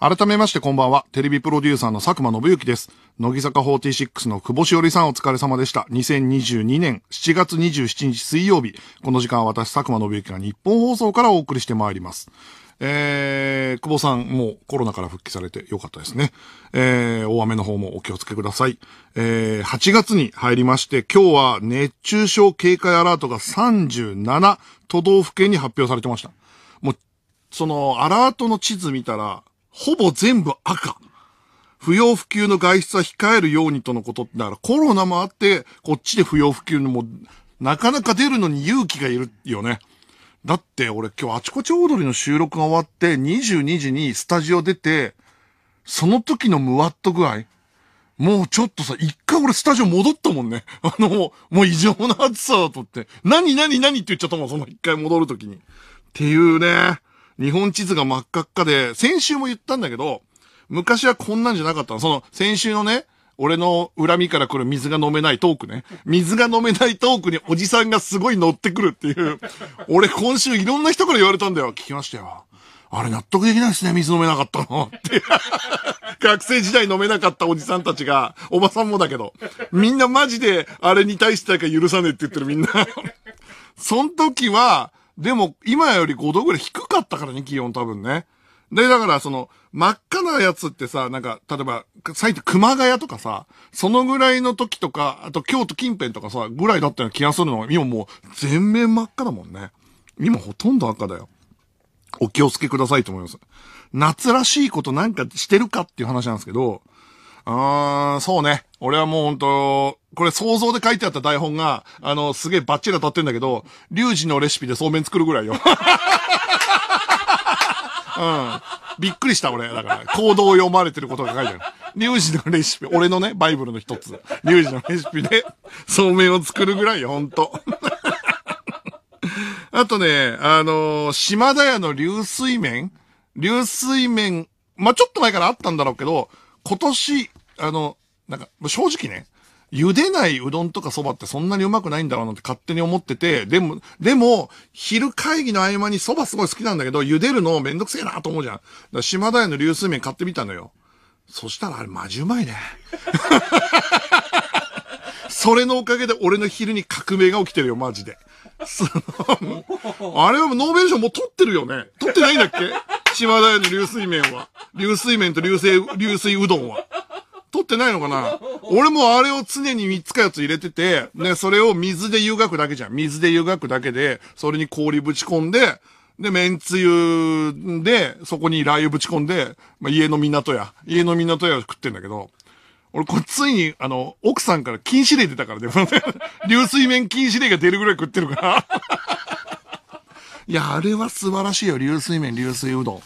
改めましてこんばんは。テレビプロデューサーの佐久間信之です。乃木坂46の久保しおりさんお疲れ様でした。2022年7月27日水曜日。この時間は私、佐久間信之が日本放送からお送りしてまいります。えー、久保さんもうコロナから復帰されてよかったですね。えー、大雨の方もお気をつけください。えー、8月に入りまして、今日は熱中症警戒アラートが37都道府県に発表されてました。もう、その、アラートの地図見たら、ほぼ全部赤。不要不急の外出は控えるようにとのことだからコロナもあって、こっちで不要不急のも、なかなか出るのに勇気がいるよね。だって俺今日あちこち踊りの収録が終わって22時にスタジオ出て、その時のムワッと具合もうちょっとさ、一回俺スタジオ戻ったもんね。あの、もう異常な暑さだとって。何何何って言っちゃったもん、その一回戻るときに。っていうね。日本地図が真っ赤っかで、先週も言ったんだけど、昔はこんなんじゃなかったの。その、先週のね、俺の恨みから来る水が飲めないトークね。水が飲めないトークにおじさんがすごい乗ってくるっていう。俺今週いろんな人から言われたんだよ。聞きましたよ。あれ納得できないですね、水飲めなかったの。って。学生時代飲めなかったおじさんたちが、おばさんもだけど、みんなマジであれに対してだけ許さねえって言ってるみんな。その時は、でも、今より5度ぐらい低かったからね、気温多分ね。で、だからその、真っ赤なやつってさ、なんか、例えば、最近熊谷とかさ、そのぐらいの時とか、あと京都近辺とかさ、ぐらいだったような気がするのが、今もう全面真っ赤だもんね。今ほとんど赤だよ。お気をつけくださいと思います。夏らしいことなんかしてるかっていう話なんですけど、うーん、そうね。俺はもうほんと、これ想像で書いてあった台本が、あの、すげえバッチリ当たってんだけど、リュウジのレシピでそうめん作るぐらいよ。うん。びっくりした俺。だから、行動を読まれてることが書いてある。リュウジのレシピ、俺のね、バイブルの一つ。リュウジのレシピで、そうめんを作るぐらいよ、ほんと。あとね、あのー、島田屋の流水麺流水麺、まあ、ちょっと前からあったんだろうけど、今年あの、なんか、正直ね、茹でないうどんとかそばってそんなにうまくないんだろうなって勝手に思ってて、でも、でも、昼会議の合間にそばすごい好きなんだけど、茹でるのめんどくせえなと思うじゃん。だから島田屋の流水麺買ってみたのよ。そしたらあれマジうまいね。それのおかげで俺の昼に革命が起きてるよ、マジで。あれはノーベル賞もう取ってるよね。取ってないんだっけ島田屋の流水麺は。流水麺と流水、流水うどんは。取ってないのかな俺もあれを常に3つか4つ入れてて、ね、それを水で湯がくだけじゃん。水で湯がくだけで、それに氷ぶち込んで、で、麺つゆで、そこにラー油ぶち込んで、まあ、家の港や、家の港やを食ってんだけど、俺、これ、ついに、あの、奥さんから禁止令出たからね、流水面禁止令が出るぐらい食ってるから。いや、あれは素晴らしいよ、流水麺、流水うど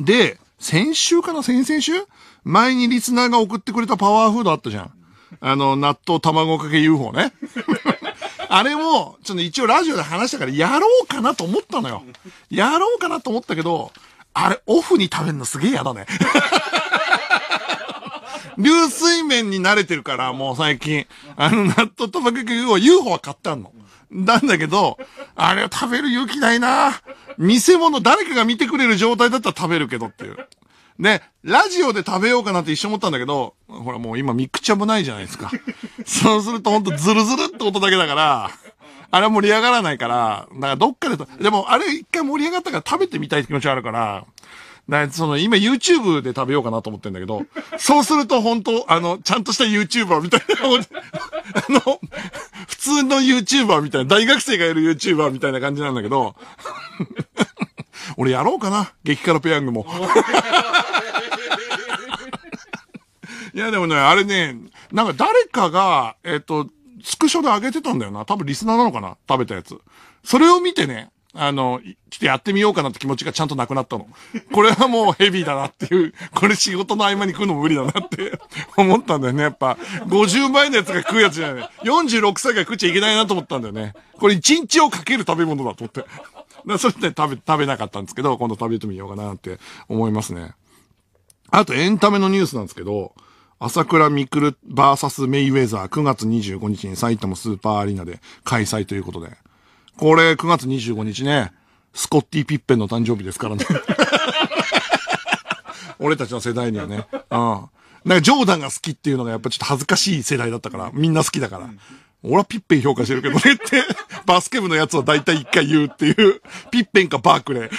ん。で、先週かな先々週前にリスナーが送ってくれたパワーフードあったじゃん。あの、納豆卵かけ UFO ね。あれも、ちょっと一応ラジオで話したから、やろうかなと思ったのよ。やろうかなと思ったけど、あれ、オフに食べるのすげえ嫌だね。流水面に慣れてるから、もう最近。あの、納豆卵かけ UFO、UFO は買ったの。なんだけど、あれは食べる勇気ないな見せ物、誰かが見てくれる状態だったら食べるけどっていう。ね、ラジオで食べようかなって一瞬思ったんだけど、ほらもう今ミクチャもないじゃないですか。そうするとほんとズルズルって音だけだから、あれは盛り上がらないから、だからどっかでと、でもあれ一回盛り上がったから食べてみたい気持ちあるから、な、その、今 YouTube で食べようかなと思ってんだけど、そうすると本当あの、ちゃんとした YouTuber みたいな、あの、普通の YouTuber みたいな、大学生がいる YouTuber みたいな感じなんだけど、俺やろうかな、激辛ペヤングも。や、でもね、あれね、なんか誰かが、えっと、スクショで上げてたんだよな。多分リスナーなのかな食べたやつ。それを見てね、あの、ちょっとやってみようかなって気持ちがちゃんとなくなったの。これはもうヘビーだなっていう、これ仕事の合間に食うのも無理だなって 思ったんだよね。やっぱ、50万円のやつが食うやつじゃない46歳が食っちゃいけないなと思ったんだよね。これ1日をかける食べ物だと思って。だそれで食べ、食べなかったんですけど、今度食べてみようかなって思いますね。あとエンタメのニュースなんですけど、朝倉未来 VS メイウェザー9月25日に埼玉スーパーアリーナで開催ということで。これ9月25日ね、スコッティ・ピッペンの誕生日ですからね。俺たちの世代にはね。うん。なんかジョーダンが好きっていうのがやっぱちょっと恥ずかしい世代だったから、みんな好きだから。俺はピッペン評価してるけどねって、バスケ部のやつは大体一回言うっていう、ピッペンかバークレー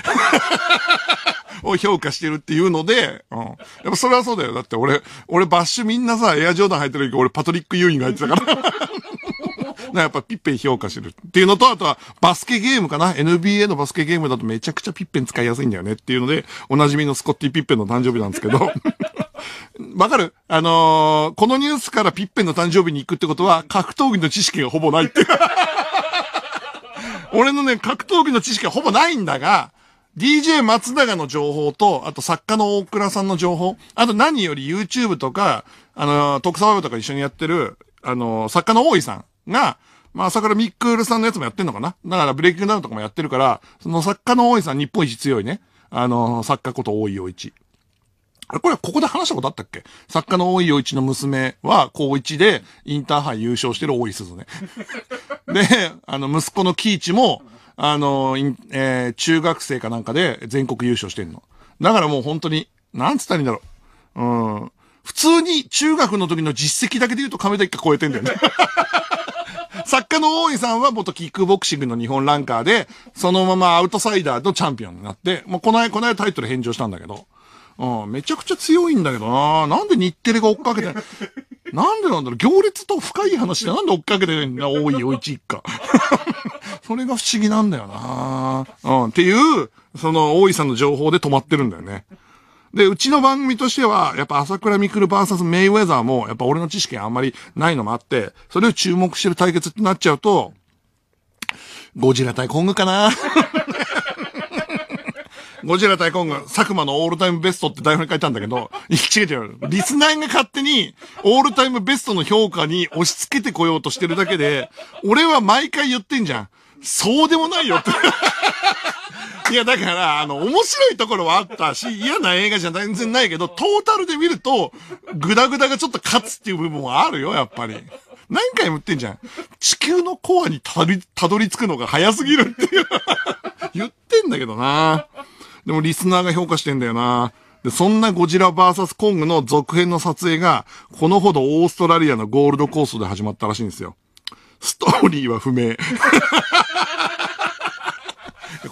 を評価してるっていうので、うん。やっぱそれはそうだよ。だって俺、俺バッシュみんなさ、エアジョーダン履いてる時俺パトリック・ユーインが履いてたからやっぱピッペン評価してる。っていうのと、あとはバスケゲームかな ?NBA のバスケゲームだとめちゃくちゃピッペン使いやすいんだよねっていうので、おなじみのスコッティ・ピッペンの誕生日なんですけど。わかるあのー、このニュースからピッペンの誕生日に行くってことは、格闘技の知識がほぼないっていう。俺のね、格闘技の知識はほぼないんだが、DJ 松永の情報と、あと作家の大倉さんの情報、あと何より YouTube とか、あのー、特撮ワとか一緒にやってる、あのー、作家の大井さん。が、まあ、朝倉ミックールさんのやつもやってんのかなだから、ブレイキングダウンとかもやってるから、その作家の大井さん、日本一強いね。あの、作家こと大井洋一。あれ、これ、ここで話したことあったっけ作家の大井洋一の娘は、高一で、インターハイ優勝してる大井鈴ね。で、あの、息子の喜一も、あの、えー、中学生かなんかで全国優勝してんの。だからもう本当に、なんつったらいいんだろう。うん。普通に中学の時の実績だけで言うと亀田一家超えてんだよね。作家の大井さんは元キックボクシングの日本ランカーで、そのままアウトサイダーのチャンピオンになって、もうこの間、この間タイトル返上したんだけど、うん、めちゃくちゃ強いんだけどななんで日テレが追っかけて、なんでなんだろう行列と深い話でなんで追っかけてるんだ大井お一一家。それが不思議なんだよなうん、っていう、その大井さんの情報で止まってるんだよね。で、うちの番組としては、やっぱ朝倉未来 VS メイウェザーも、やっぱ俺の知識あんまりないのもあって、それを注目してる対決ってなっちゃうと、ゴジラ対コングかな ゴジラ対コング、佐久間のオールタイムベストって台本に書いたんだけど、切れてる。リスナーが勝手に、オールタイムベストの評価に押し付けてこようとしてるだけで、俺は毎回言ってんじゃん。そうでもないよっていや、だから、あの、面白いところはあったし、嫌な映画じゃ全然ないけど、トータルで見ると、グダグダがちょっと勝つっていう部分はあるよ、やっぱり。何回も言ってんじゃん。地球のコアにたどり、たどり着くのが早すぎるっていう 言ってんだけどな。でもリスナーが評価してんだよな。で、そんなゴジラ VS コングの続編の撮影が、このほどオーストラリアのゴールドコーストで始まったらしいんですよ。ストーリーは不明。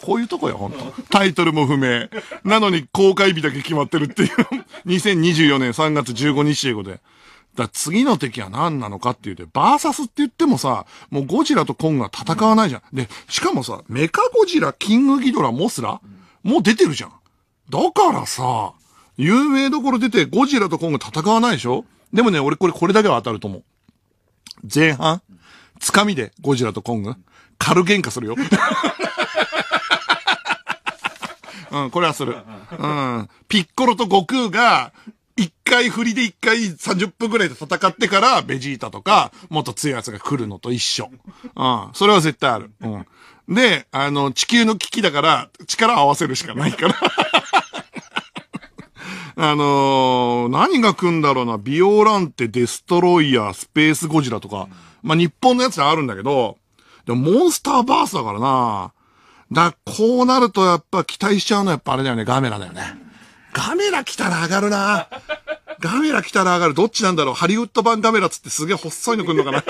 こういうとこよ、本当タイトルも不明。なのに公開日だけ決まってるっていう。2024年3月15日英語で。だ次の敵は何なのかって言うて、バーサスって言ってもさ、もうゴジラとコングは戦わないじゃん。で、しかもさ、メカゴジラ、キングギドラ、モスラ、もう出てるじゃん。だからさ、有名どころ出てゴジラとコング戦わないでしょでもね、俺これ、これだけは当たると思う。前半、つかみでゴジラとコング、軽喧嘩するよ。うん、これはする。うん。ピッコロと悟空が、一回振りで一回30分くらいで戦ってから、ベジータとか、もっと強い奴が来るのと一緒。うん。それは絶対ある。うん。で、あの、地球の危機だから、力を合わせるしかないから。あのー、何が来んだろうな、ビオランテ、デストロイヤー、スペースゴジラとか、まあ、日本のやつあるんだけど、でも、モンスターバースだからな、だこうなるとやっぱ期待しちゃうのはやっぱあれだよね、ガメラだよね。ガメラ来たら上がるな。ガメラ来たら上がる。どっちなんだろうハリウッド版ガメラつってすげえ細いの来んのかな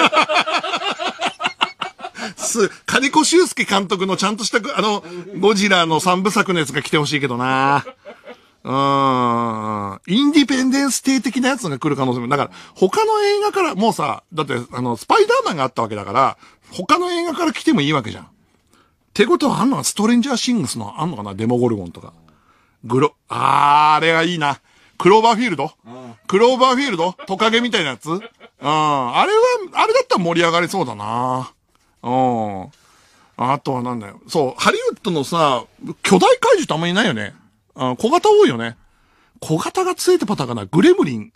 す、金子修介監督のちゃんとした、あの、ゴジラの三部作のやつが来てほしいけどな。うん。インディペンデンス帝的なやつが来る可能性も。だから、他の映画から、もうさ、だって、あの、スパイダーマンがあったわけだから、他の映画から来てもいいわけじゃん。ってことはあんのかストレンジャーシングスのあんのかなデモゴルゴンとか。グロ、あー、あれがいいな。クローバーフィールド、うん、クローバーフィールドトカゲみたいなやつうん。あれは、あれだったら盛り上がりそうだな。うん。あとはなんだよ。そう、ハリウッドのさ、巨大怪獣ってあんまりいないよね。うん、小型多いよね。小型がついてパターンかな。グレムリン。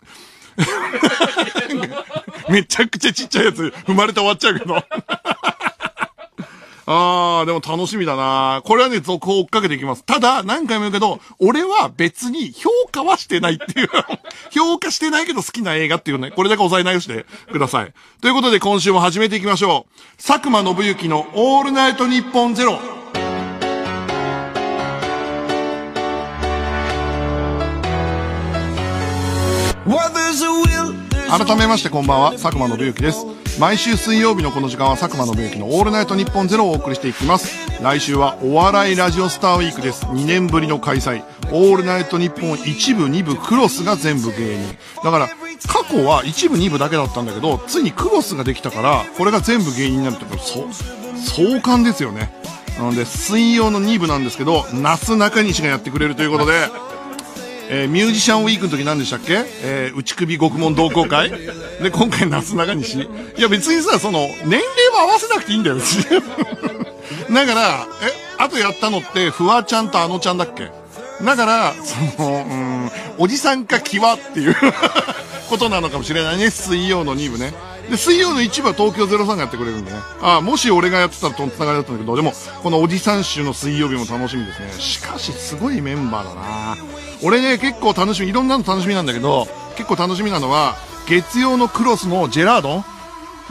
めちゃくちゃちっちゃいやつ、生まれて終わっちゃうけどあー、でも楽しみだなこれはね、続報追っかけていきます。ただ、何回も言うけど、俺は別に評価はしてないっていう 評価してないけど好きな映画っていうね、これだけ押さえないようしてください。ということで、今週も始めていきましょう。佐久間信之のオールナイトニッポンゼロ。改めましてこんばんは、佐久間信之です。毎週水曜日のこの時間は佐久間信之の「オールナイトニッポンゼロをお送りしていきます来週はお笑いラジオスターウィークです2年ぶりの開催「オールナイトニッポン1部2部クロスが全部芸人だから過去は1部2部だけだったんだけどついにクロスができたからこれが全部芸人になるってこれ壮観ですよねなので水曜の2部なんですけど夏中西がやってくれるということでえー、ミュージシャンウィークの時何でしたっけ、えー、内首獄門同好会で、今回夏長西。いや別にさ、その、年齢は合わせなくていいんだよ、別に。だから、え、あとやったのって、フワちゃんとあのちゃんだっけだから、その、うん、おじさんかキワっていう ことなのかもしれないね、水曜の2部ね。で、水曜の部は東京03がやってくれるんでね。ああ、もし俺がやってたらとんつながりだったんだけど、でも、このおじさん集の水曜日も楽しみですね。しかし、すごいメンバーだな俺ね、結構楽しみ、いろんなの楽しみなんだけど、結構楽しみなのは、月曜のクロスのジェラード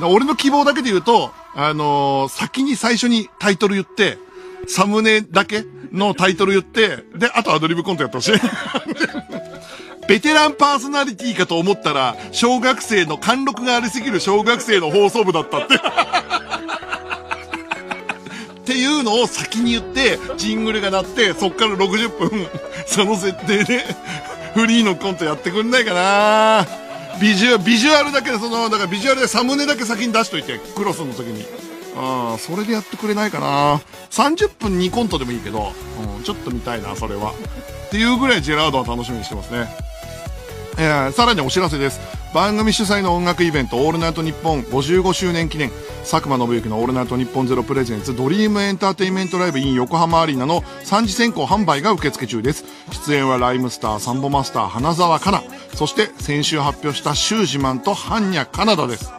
俺の希望だけで言うと、あのー、先に最初にタイトル言って、サムネだけのタイトル言って、で、あとアドリブコントやってほしい。ベテランパーソナリティかと思ったら、小学生の、貫禄がありすぎる小学生の放送部だったって。っていうのを先に言って、ジングルが鳴って、そっから60分、その設定で、フリーのコントやってくんないかなビジュビジュアルだけで、その、だからビジュアルでサムネだけ先に出しといて、クロスの時に。ああ、それでやってくれないかな30分2コントでもいいけど、うん、ちょっと見たいな、それは。っていうぐらいジェラードは楽しみにしてますね。えー、さらにお知らせです番組主催の音楽イベント「オールナイトニッポン」55周年記念佐久間信之の「オールナイトニッポンゼロプレゼンツドリームエンターテインメントライブ in 横浜アリーナの3次選考販売が受付中です出演はライムスターサンボマスター花澤香菜そして先週発表したシュージマンとハンニャカナダです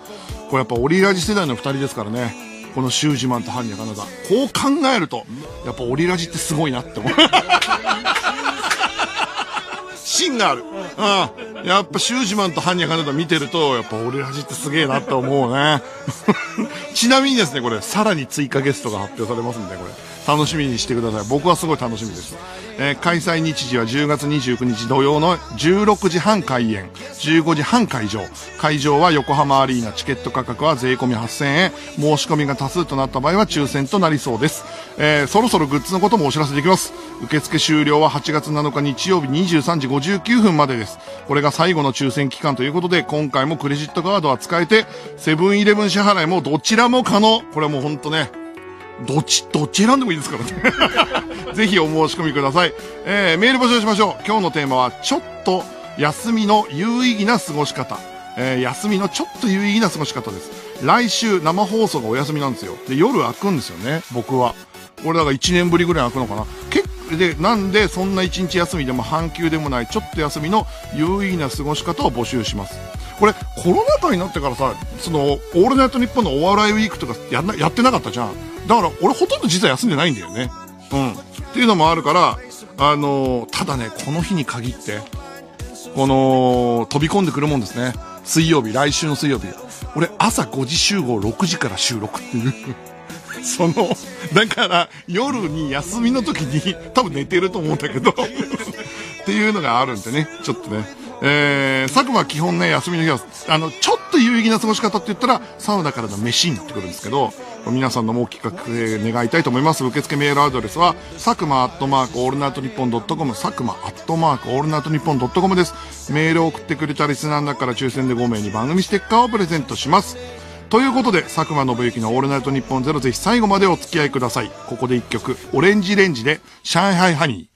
これやっぱオリラジ世代の2人ですからねこのシュージマンとハンニャカナダこう考えるとやっぱオリラジってすごいなって思う芯がある。うんやっぱシュージマンとハンニャカナダ見てると、やっぱ俺らじってすげえなって思うね。ちなみにですね、これ、さらに追加ゲストが発表されますんで、これ、楽しみにしてください。僕はすごい楽しみです。えー、開催日時は10月29日土曜の16時半開演、15時半会場。会場は横浜アリーナ、チケット価格は税込み8000円。申し込みが多数となった場合は抽選となりそうです。えー、そろそろグッズのこともお知らせできます。受付終了は8月7日日曜日23時59分までです。これが最後の抽選期間ということで、今回もクレジットカードは使えて、セブンイレブン支払いもどちらも可能。これはもうほんとね、どっち、どっち選んでもいいですからね。ぜひお申し込みください。えー、メール募集しましょう。今日のテーマは、ちょっと休みの有意義な過ごし方。えー、休みのちょっと有意義な過ごし方です。来週生放送がお休みなんですよ。で、夜開くんですよね、僕は。俺だから1年ぶりぐらい開くのかな。でなんでそんな1日休みでも半休でもないちょっと休みの有意義な過ごし方を募集しますこれコロナ禍になってからさ「そのオールナイトニッポン」のお笑いウィークとかややってなかったじゃんだから俺ほとんど実は休んでないんだよねうんっていうのもあるからあのー、ただねこの日に限ってこの飛び込んでくるもんですね水曜日来週の水曜日俺朝5時集合6時から収録っていうそのだから夜に休みの時に多分寝てると思うんだけどっていうのがあるんでねちょっとねえー、佐久間は基本ね休みの日はあのちょっと有意義な過ごし方って言ったらサウナからの飯になってくるんですけど皆さんのもう企画願いたいと思います受付メールアドレスは佐久間アットマークオールナイトニッポンドットコム佐久間アットマークオールナイトニッポンドットコムですメールを送ってくれたリスナーの中から抽選で5名に番組ステッカーをプレゼントしますということで佐久間信之の「オールナイトニッポンゼロぜひ最後までお付き合いくださいここで1曲「オレンジレンジ」で「上海ハニー」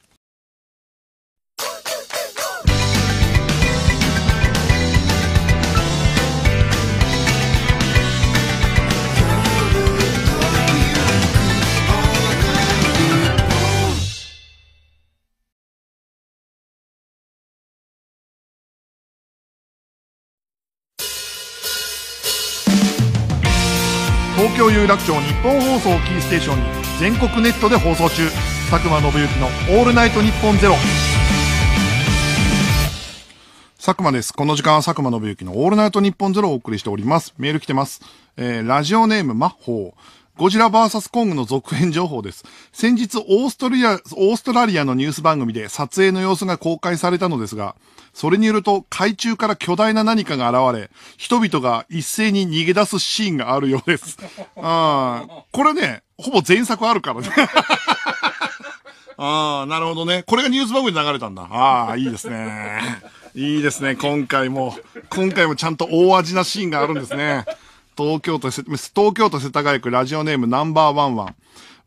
楽町日本放送キーステーションに全国ネットで放送中佐久間信行の「オールナイトニッポンゼロ佐久間です。この時間は佐久間信之のオールナイトニッポンゼロをお送りしております。メール来てます。えー、ラジオネーム魔法。ゴジラ VS コングの続編情報です。先日オーストリア、オーストラリアのニュース番組で撮影の様子が公開されたのですが、それによると海中から巨大な何かが現れ、人々が一斉に逃げ出すシーンがあるようです。あこれね、ほぼ前作あるからね。ああ、なるほどね。これがニュース番組で流れたんだ。ああ、いいですね。いいですね、今回も。今回もちゃんと大味なシーンがあるんですね。東京都、東京都世田谷区ラジオネームナンバーワンワン。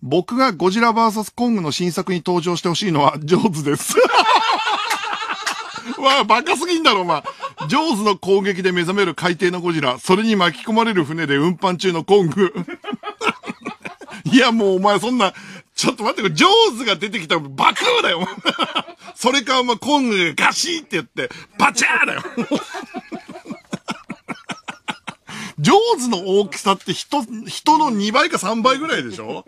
僕がゴジラ VS コングの新作に登場してほしいのは、ジョーズです。わあ、バカすぎんだろ、お前。ジョーズの攻撃で目覚める海底のゴジラ、それに巻き込まれる船で運搬中のコング。いや、もうお前そんな、ちょっと待って、ジョーズが出てきたらバカだよ。それか、お前コングがガシーって言って、バチャーだよ。ジョーズの大きさって人、人の2倍か3倍ぐらいでしょ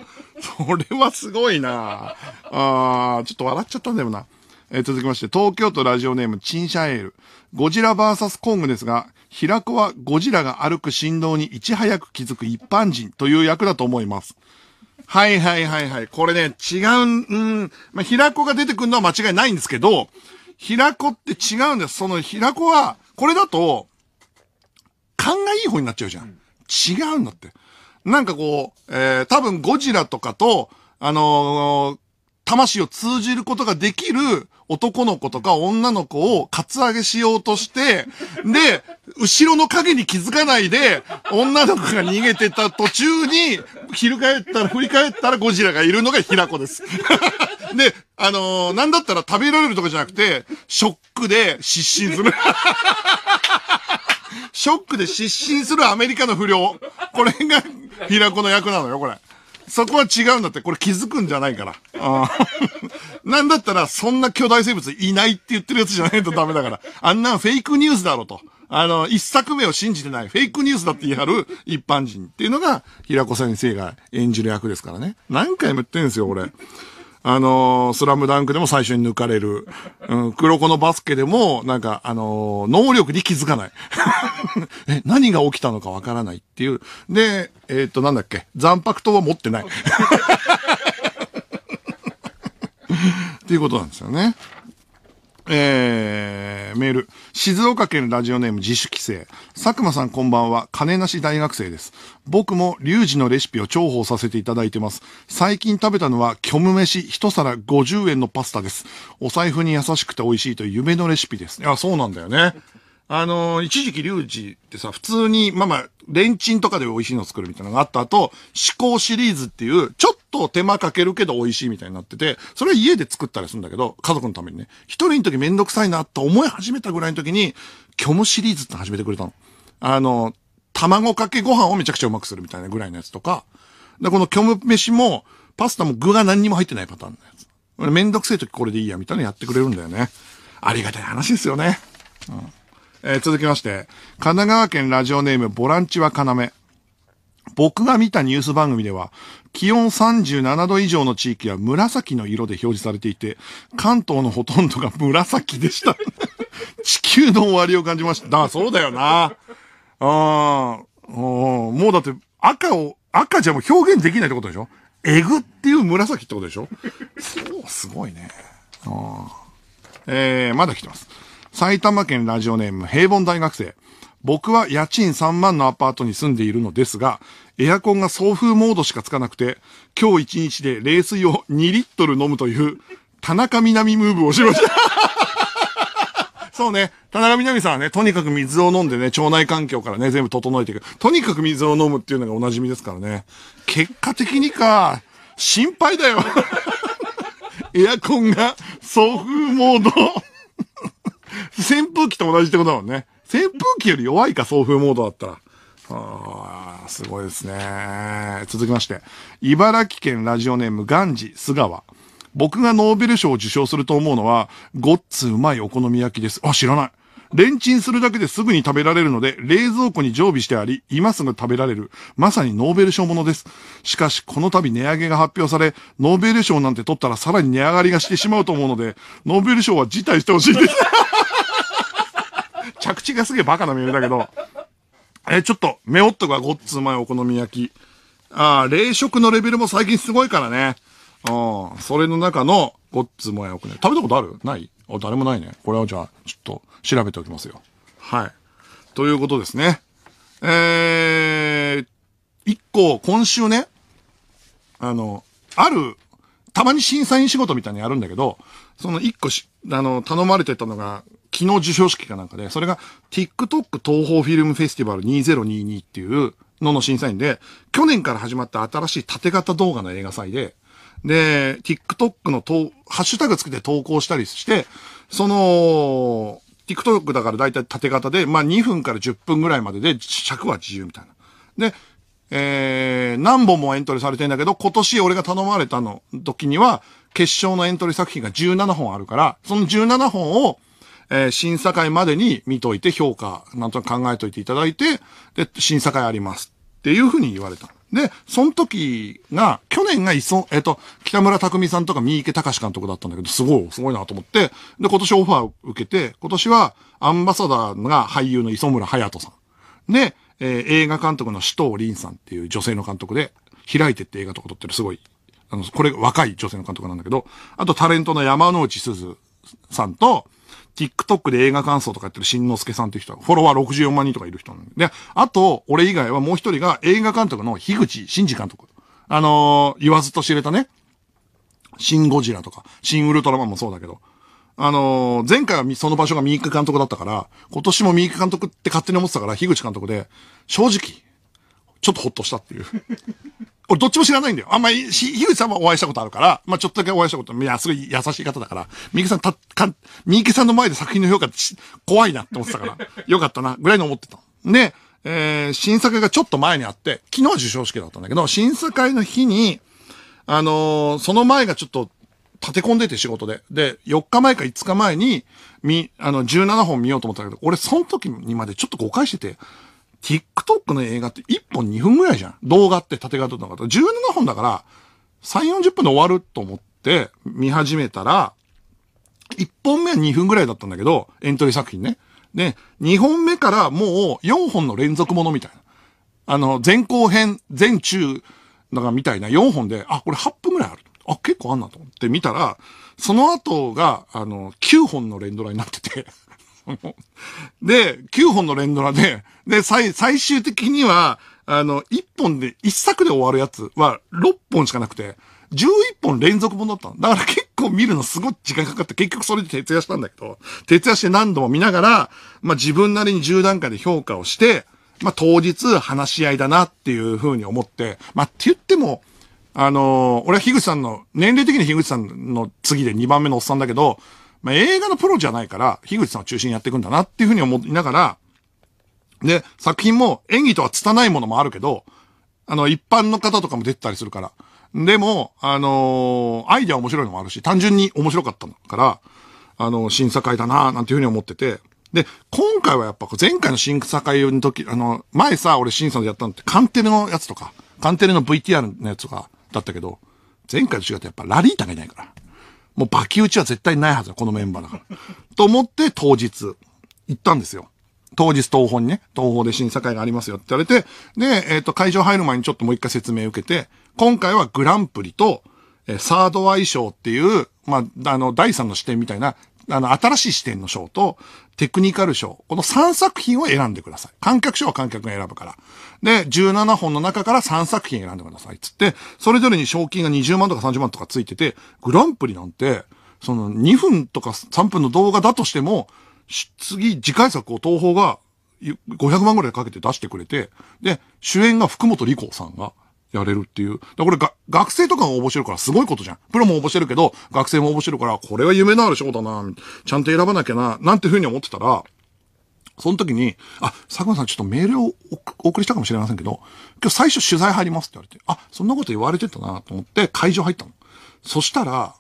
それはすごいなあー、ちょっと笑っちゃったんだよな。えー、続きまして、東京都ラジオネーム、チンシャエール。ゴジラ VS コングですが、平子はゴジラが歩く振動にいち早く気づく一般人という役だと思います。はいはいはいはい。これね、違う、うん、まあ、平子が出てくるのは間違いないんですけど、平子って違うんです。その平子は、これだと、勘がいい方になっちゃうじゃん。違うんだって。なんかこう、えー、多分ゴジラとかと、あのー、魂を通じることができる男の子とか女の子をカツアゲしようとして、で、後ろの影に気づかないで、女の子が逃げてた途中に、翻ったら、振り返ったらゴジラがいるのが平子です。で、あのー、なんだったら食べられるとかじゃなくて、ショックで失神する。ショックで失神するアメリカの不良。これが平子の役なのよ、これ。そこは違うんだって。これ気づくんじゃないから。なんだったら、そんな巨大生物いないって言ってるやつじゃないとダメだから。あんなんフェイクニュースだろと。あの、一作目を信じてない、フェイクニュースだって言い張る一般人っていうのが、平子先生が演じる役ですからね。何回も言ってるんですよ、これ。あのー、スラムダンクでも最初に抜かれる。うん、黒子のバスケでも、なんか、あのー、能力に気づかない。え、何が起きたのかわからないっていう。で、えっ、と、なんだっけ、残白刀は持ってない。っていうことなんですよね。えー、メール。静岡県ラジオネーム自主規制。佐久間さんこんばんは。金なし大学生です。僕もリュウジのレシピを重宝させていただいてます。最近食べたのは虚無飯一皿50円のパスタです。お財布に優しくて美味しいという夢のレシピです。いや、そうなんだよね。あのー、一時期リュウジってさ、普通に、まあまあ、レンチンとかで美味しいの作るみたいなのがあった後、思考シリーズっていう、ちょっと手間かけるけど美味しいみたいになってて、それは家で作ったりするんだけど、家族のためにね。一人の時めんどくさいなって思い始めたぐらいの時に、虚無シリーズって始めてくれたの。あの、卵かけご飯をめちゃくちゃうまくするみたいなぐらいのやつとか、で、この虚無飯も、パスタも具が何にも入ってないパターンのやつ。めんどくせえ時これでいいや、みたいなのやってくれるんだよね。ありがたい話ですよね。うんえー、続きまして、神奈川県ラジオネームボランチは要。僕が見たニュース番組では、気温37度以上の地域は紫の色で表示されていて、関東のほとんどが紫でした。地球の終わりを感じました。だ、そうだよな。ああ、もうだって赤を、赤じゃもう表現できないってことでしょえぐっていう紫ってことでしょそう、すごいね。あえー、まだ来てます。埼玉県ラジオネーム平凡大学生。僕は家賃3万のアパートに住んでいるのですが、エアコンが送風モードしかつかなくて、今日1日で冷水を2リットル飲むという、田中みなみムーブをしました。そうね。田中みなみさんはね、とにかく水を飲んでね、腸内環境からね、全部整えていく。とにかく水を飲むっていうのがお馴染みですからね。結果的にか、心配だよ。エアコンが送風モード。扇風機と同じってことだもんね。扇風機より弱いか、送風モードだったら。ああ、すごいですね。続きまして。茨城県ラジオネームガンジ菅川。僕がノーベル賞を受賞すると思うのは、ごっつうまいお好み焼きです。あ、知らない。レンチンするだけですぐに食べられるので、冷蔵庫に常備してあり、今すぐ食べられる。まさにノーベル賞ものです。しかし、この度値上げが発表され、ノーベル賞なんて取ったらさらに値上がりがしてしまうと思うので、ノーベル賞は辞退してほしいです。着地がすげえバカなメールだけど、えちょっと、メオットがごっつうまいお好み焼き。ああ、冷食のレベルも最近すごいからね。うん。それの中の、ごっつうまいお好み焼き。食べたことあるないあ、誰もないね。これはじゃあ、ちょっと、調べておきますよ。はい。ということですね。えー、一個、今週ね、あの、ある、たまに審査員仕事みたいにやるんだけど、その一個し、あの、頼まれてたのが、昨日授賞式かなんかで、それが TikTok 東方フィルムフェスティバル2022っていうのの審査員で、去年から始まった新しい縦型動画の映画祭で、で、TikTok のと、ハッシュタグつけて投稿したりして、その、TikTok だから大体縦型で、まあ2分から10分ぐらいまでで尺は自由みたいな。で、えー、何本もエントリーされてんだけど、今年俺が頼まれたの時には、決勝のエントリー作品が17本あるから、その17本を、えー、審査会までに見といて評価、なんとなく考えといていただいて、で、審査会あります。っていうふうに言われた。で、その時が、去年がいそ、えっ、ー、と、北村匠さんとか三池隆監督だったんだけど、すごい、すごいなと思って、で、今年オファーを受けて、今年はアンバサダーが俳優の磯村隼人さん。で、えー、映画監督の首藤凛さんっていう女性の監督で、開いてって映画とか撮ってるすごい、あの、これ若い女性の監督なんだけど、あとタレントの山之内すずさんと、TikTok で映画感想とかやってるしんのすけさんっていう人は、フォロワー64万人とかいる人なんで。で、あと、俺以外はもう一人が映画監督の樋口真嗣監督。あのー、言わずと知れたね。シン・ゴジラとか、シン・ウルトラマンもそうだけど。あのー、前回はその場所がミーク監督だったから、今年もミーク監督って勝手に思ってたから、樋口監督で、正直、ちょっとほっとしたっていう。俺どっちも知らないんだよ。あんまり、樋口さんはお会いしたことあるから、まあちょっとだけお会いしたこと、いや、すごい優しい方だから、三池さんた、かん、三池さんの前で作品の評価怖いなって思ってたから、よかったな、ぐらいに思ってた。で、えー、審査会がちょっと前にあって、昨日は授賞式だったんだけど、審査会の日に、あのー、その前がちょっと、立て込んでて仕事で。で、4日前か5日前に、み、あの、17本見ようと思ったけど、俺その時にまでちょっと誤解してて、TikTok の映画って1本2分ぐらいじゃん。動画って縦型とか17本だから、3、40分で終わると思って見始めたら、1本目は2分ぐらいだったんだけど、エントリー作品ね。で、2本目からもう4本の連続ものみたいな。あの、前後編、前中、だからみたいな4本で、あ、これ8分ぐらいある。あ、結構あんなと思って見たら、その後が、あの、9本の連ドラになっててで、9本の連ドラで、で、最、最終的には、あの、1本で、1作で終わるやつは6本しかなくて、11本連続本だったの。だから結構見るのすごい時間かかって、結局それで徹夜したんだけど、徹夜して何度も見ながら、まあ自分なりに10段階で評価をして、まあ当日話し合いだなっていう風に思って、まあって言っても、あのー、俺は樋口さんの、年齢的に樋口さんの次で2番目のおっさんだけど、まあ、映画のプロじゃないから、樋口さんを中心にやっていくんだなっていうふうに思いながら、で、作品も演技とは拙いものもあるけど、あの、一般の方とかも出てたりするから。でも、あのー、アイデア面白いのもあるし、単純に面白かったから、あのー、審査会だななんていうふうに思ってて。で、今回はやっぱ、前回の審査会の時、あの、前さ、俺審査でやったのって、カンテレのやつとか、カンテレの VTR のやつとかだったけど、前回と違ってやっぱラリータがいないから。もうバキ打ちは絶対ないはずだ、このメンバーだから。と思って当日、行ったんですよ。当日東方にね、東宝で審査会がありますよって言われて、で、えっ、ー、と、会場入る前にちょっともう一回説明受けて、今回はグランプリと、えー、サードアイ賞っていう、まあ、あの、第三の視点みたいな、あの、新しい視点の賞と、テクニカル賞、この3作品を選んでください。観客賞は観客が選ぶから。で、17本の中から3作品選んでください。つって、それぞれに賞金が20万とか30万とかついてて、グランプリなんて、その2分とか3分の動画だとしても、次、次回作を東宝が500万ぐらいかけて出してくれて、で、主演が福本莉子さんがやれるっていう。だこれが、学生とかが応募してるからすごいことじゃん。プロも応募してるけど、学生も応募してるから、これは夢のある賞だな、ちゃんと選ばなきゃな、なんてふうに思ってたら、その時に、あ、佐久間さんちょっとメールをお送りしたかもしれませんけど、今日最初取材入りますって言われて、あ、そんなこと言われてたなと思って会場入ったの。そしたら、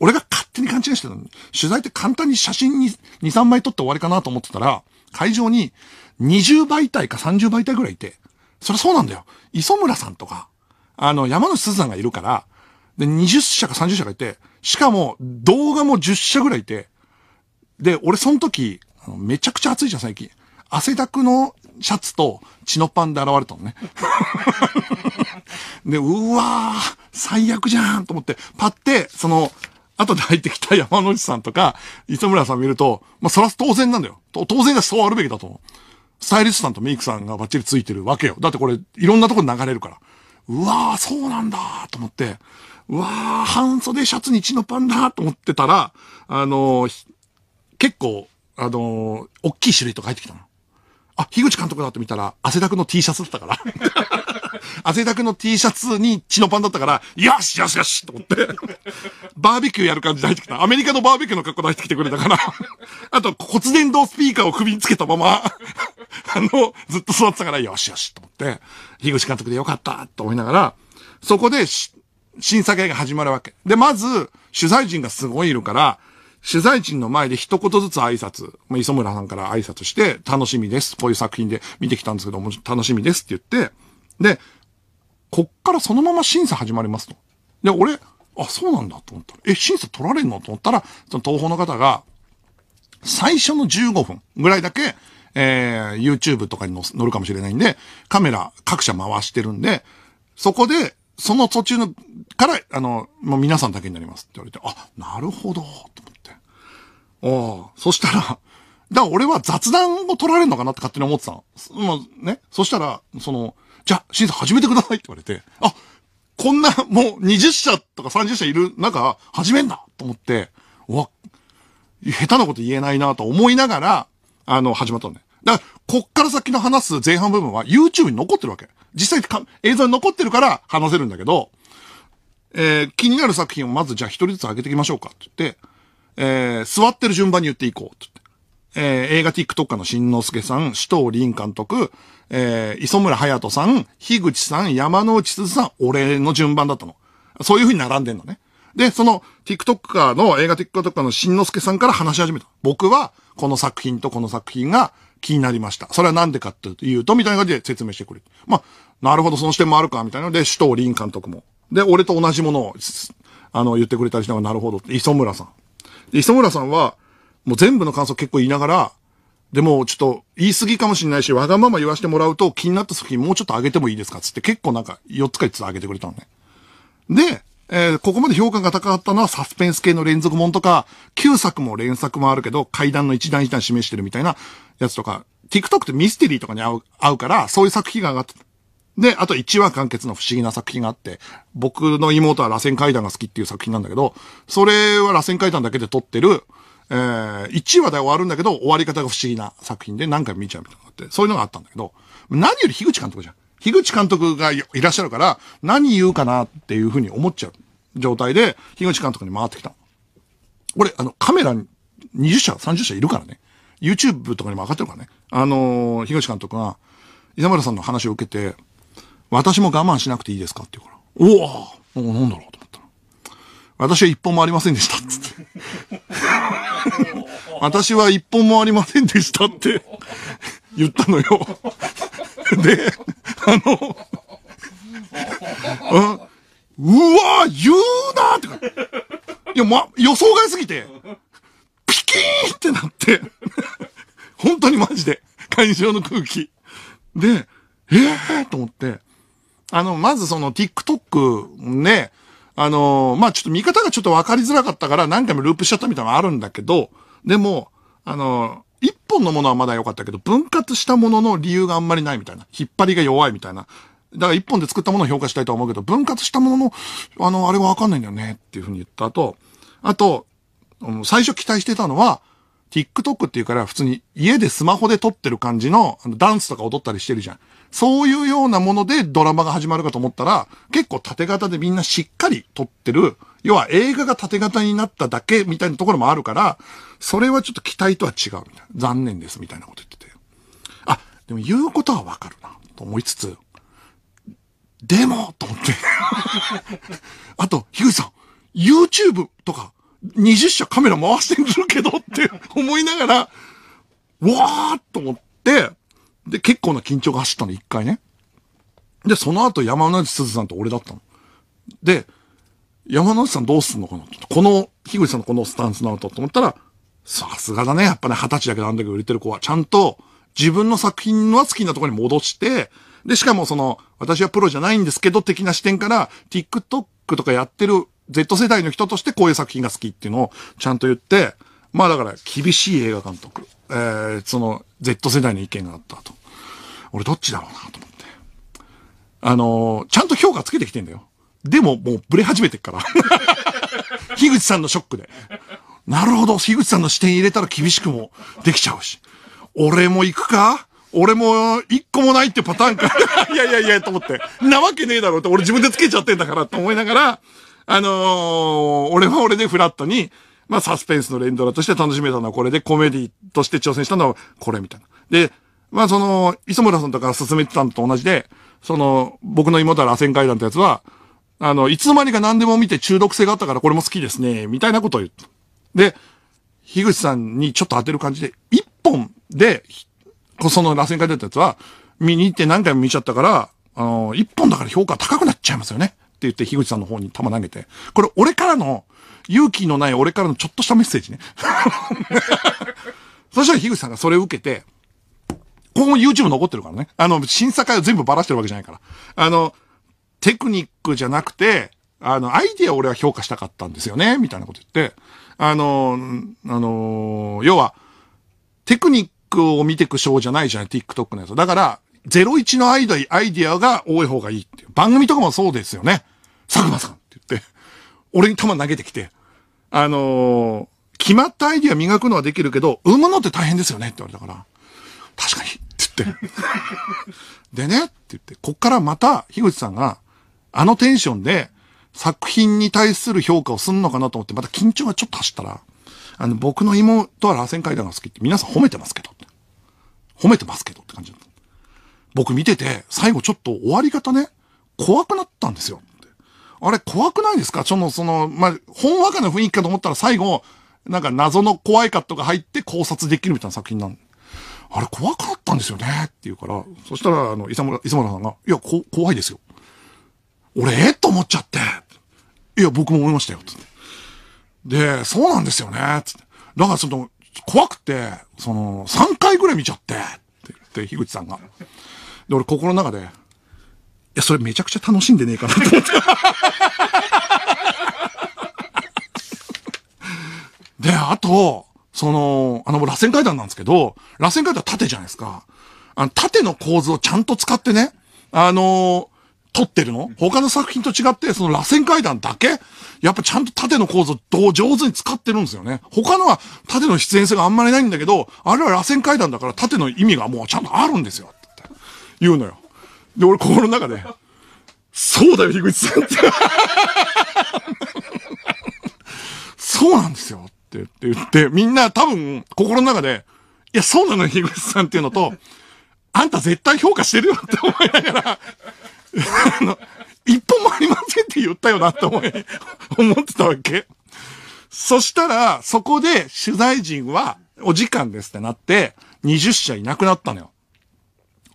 俺が勝手に勘違いしてたの。取材って簡単に写真に2、3枚撮って終わりかなと思ってたら、会場に20媒体か30媒体ぐらいいて、そりゃそうなんだよ。磯村さんとか、あの、山のすずさんがいるから、で、20社か30社がいて、しかも動画も10社ぐらいいて、で、俺その時、めちゃくちゃ暑いじゃん、最近。汗だくのシャツと血のパンで現れたのね。で、うわー、最悪じゃんと思って、パって、その、後で入ってきた山之内さんとか、磯村さん見ると、まあ、そら当然なんだよ。当然だし、そうあるべきだと思う。スタイリストさんとメイクさんがバッチリついてるわけよ。だってこれ、いろんなとこに流れるから。うわー、そうなんだと思って、うわー、半袖シャツに血のパンだと思ってたら、あのー、結構、あのー、大きい種類とか入ってきたの。あ、樋口監督だって見たら、汗だくの T シャツだったから。汗だくの T シャツに血のパンだったから、よしよしよしと思って、バーベキューやる感じで入ってきた。アメリカのバーベキューの格好で入ってきてくれたから、あと骨伝導スピーカーを首につけたまま、あの、ずっと座ってたから、よしよしと思って、樋口監督でよかったと思いながら、そこで審査会が始まるわけ。で、まず、取材陣がすごいいるから、取材陣の前で一言ずつ挨拶、まあ、磯村さんから挨拶して、楽しみです。こういう作品で見てきたんですけども、楽しみですって言って、で、こっからそのまま審査始まりますと。で、俺、あ、そうなんだと思ったら、え、審査取られるのと思ったら、その東方の方が、最初の15分ぐらいだけ、えー、YouTube とかに載るかもしれないんで、カメラ各社回してるんで、そこで、その途中の、から、あの、もう皆さんだけになりますって言われて、あ、なるほど、と思って。おそしたら、だから俺は雑談を取られるのかなって勝手に思ってたの。まあ、ね。そしたら、その、じゃあ、審査始めてくださいって言われて、あ、こんな、もう20社とか30社いる中、始めんなと思って、わ、下手なこと言えないなと思いながら、あの、始まったのね。だから、こっから先の話す前半部分は YouTube に残ってるわけ。実際映像に残ってるから話せるんだけど、えー、気になる作品をまずじゃあ一人ずつ上げていきましょうかって言って、えー、座ってる順番に言っていこうえー、映画 TikToker の新之助さん、首藤林監督、えー、磯村隼人さん、樋口さん、山之内鈴さん、俺の順番だったの。そういう風に並んでんのね。で、その TikToker の、映画 TikToker の新之助さんから話し始めた。僕は、この作品とこの作品が気になりました。それはなんでかっていうと、みたいな感じで説明してくれる。まあ、なるほど、その視点もあるか、みたいなので、首藤林監督も。で、俺と同じものを、あの、言ってくれたりしながなるほど、磯村さん。で、磯村さんは、もう全部の感想結構言いながら、でもちょっと言い過ぎかもしれないし、わがまま言わしてもらうと気になった作品もうちょっと上げてもいいですかつって結構なんか4つか5つ上げてくれたのね。で、えー、ここまで評価が高かったのはサスペンス系の連続もんとか、9作も連作もあるけど、階段の一段一段示してるみたいなやつとか、TikTok ってミステリーとかに合う合うから、そういう作品が上がってた。で、あと1話完結の不思議な作品があって、僕の妹は螺旋階段が好きっていう作品なんだけど、それは螺旋階段だけで撮ってる、えー、1話で終わるんだけど、終わり方が不思議な作品で何回も見ちゃうみたいなのがあって、そういうのがあったんだけど、何より樋口監督じゃん。樋口監督がいらっしゃるから、何言うかなっていうふうに思っちゃう状態で、樋口監督に回ってきた。俺、あの、カメラに20社、30社いるからね。YouTube とかにも上がってるからね。あのー、樋口監督が、稲村さんの話を受けて、私も我慢しなくていいですかって言うから、おおなんだろうと思ったら。私は一本もありませんでした、つって。私は一本もありませんでしたって 言ったのよで、あのうわ言うなって。いや、ま、予想外すぎて、ピキーンってなって、本当にマジで、会場の空気。で、ええー、と思って、あの、まずその TikTok ね、あの、まあ、ちょっと見方がちょっとわかりづらかったから何回もループしちゃったみたいなのはあるんだけど、でも、あの、一本のものはまだ良かったけど、分割したものの理由があんまりないみたいな。引っ張りが弱いみたいな。だから一本で作ったものを評価したいと思うけど、分割したものの、あの、あれはわかんないんだよねっていうふうに言った後、あと、最初期待してたのは、TikTok っていうから普通に家でスマホで撮ってる感じのダンスとか踊ったりしてるじゃん。そういうようなものでドラマが始まるかと思ったら、結構縦型でみんなしっかり撮ってる、要は映画が縦型になっただけみたいなところもあるから、それはちょっと期待とは違うみたいな。残念ですみたいなこと言ってて。あ、でも言うことはわかるな、と思いつつ、でもと思って。あと、樋口さん、YouTube とか20社カメラ回してるけどって思いながら、わーっと思って、で、結構な緊張が走ったの、一回ね。で、その後山之内すずさんと俺だったの。で、山之内さんどうすんのかなこの、樋口さんのこのスタンスなのと思ったら、さすがだね。やっぱね、二十歳だけどあんだけ売れてる子は、ちゃんと自分の作品は好きなところに戻して、で、しかもその、私はプロじゃないんですけど、的な視点から、TikTok とかやってる Z 世代の人としてこういう作品が好きっていうのをちゃんと言って、まあだから厳しい映画監督。えー、その Z 世代の意見があったと。俺どっちだろうなと思って。あのー、ちゃんと評価つけてきてんだよ。でももうブレ始めてっから。樋口さんのショックで。なるほど、樋口さんの視点入れたら厳しくもできちゃうし。俺も行くか俺も一個もないってパターンか。いやいやいや、と思って。なわけねえだろって、俺自分でつけちゃってんだから、と思いながら、あのー、俺は俺でフラットに、まあサスペンスの連ドラとして楽しめたのはこれで、コメディとして挑戦したのはこれみたいな。で、まあその、磯村さんとか進めてたのと同じで、その、僕の妹は螺旋階段ってやつは、あの、いつの間にか何でも見て中毒性があったからこれも好きですね、みたいなことを言った。で、樋口さんにちょっと当てる感じで、一本で、その螺旋階段ってやつは、見に行って何回も見ちゃったから、あの、一本だから評価高くなっちゃいますよね。言って、樋口さんの方に球投げて。これ、俺からの、勇気のない俺からのちょっとしたメッセージね。そしたら樋口さんがそれを受けて、ここも YouTube 残ってるからね。あの、審査会を全部バラしてるわけじゃないから。あの、テクニックじゃなくて、あの、アイディアを俺は評価したかったんですよね、みたいなこと言って。あの、あの、要は、テクニックを見てく賞じゃないじゃない、TikTok のやつ。だから、01のアイデアが多い方がいいっていう。番組とかもそうですよね。佐久間さんって言って、俺に球投げてきて、あのー、決まったアイディア磨くのはできるけど、生むのって大変ですよねって言われたから、確かにって言って。でねって言って、こっからまた、樋口さんが、あのテンションで、作品に対する評価をすんのかなと思って、また緊張がちょっと走ったら、あの、僕の妹は螺旋階段が好きって皆さん褒めてますけど、褒めてますけどって感じだった。僕見てて、最後ちょっと終わり方ね、怖くなったんですよ。あれ怖くないですかその、その、まあ、ほんわかな雰囲気かと思ったら最後、なんか謎の怖いカットが入って考察できるみたいな作品なんあれ怖かったんですよねって言うから、そしたら、あの、磯村、磯村さんが、いや、こ、怖いですよ。俺、えと思っちゃって。いや、僕も思いましたよ。つってで、そうなんですよね。つって。だから、その、怖くて、その、3回ぐらい見ちゃって、ってって、樋口さんが。で、俺、心の中で、や、それめちゃくちゃ楽しんでねえかなと思って。で、あと、その、あの、螺旋階段なんですけど、螺旋階段縦じゃないですか。あの、縦の構図をちゃんと使ってね、あのー、撮ってるの他の作品と違って、その螺旋階段だけやっぱちゃんと縦の構図を上手に使ってるんですよね。他のは縦の出演性があんまりないんだけど、あれは螺旋階段だから縦の意味がもうちゃんとあるんですよ。って言うのよ。で、俺心の中で、そうだよ、樋口さんって。そうなんですよって言って、みんな多分心の中で、いや、そうなのよ、樋口さんっていうのと、あんた絶対評価してるよって思いながら、あの、一本もありませんって言ったよなって思い、思ってたわけ。そしたら、そこで取材陣はお時間ですってなって、20社いなくなったのよ。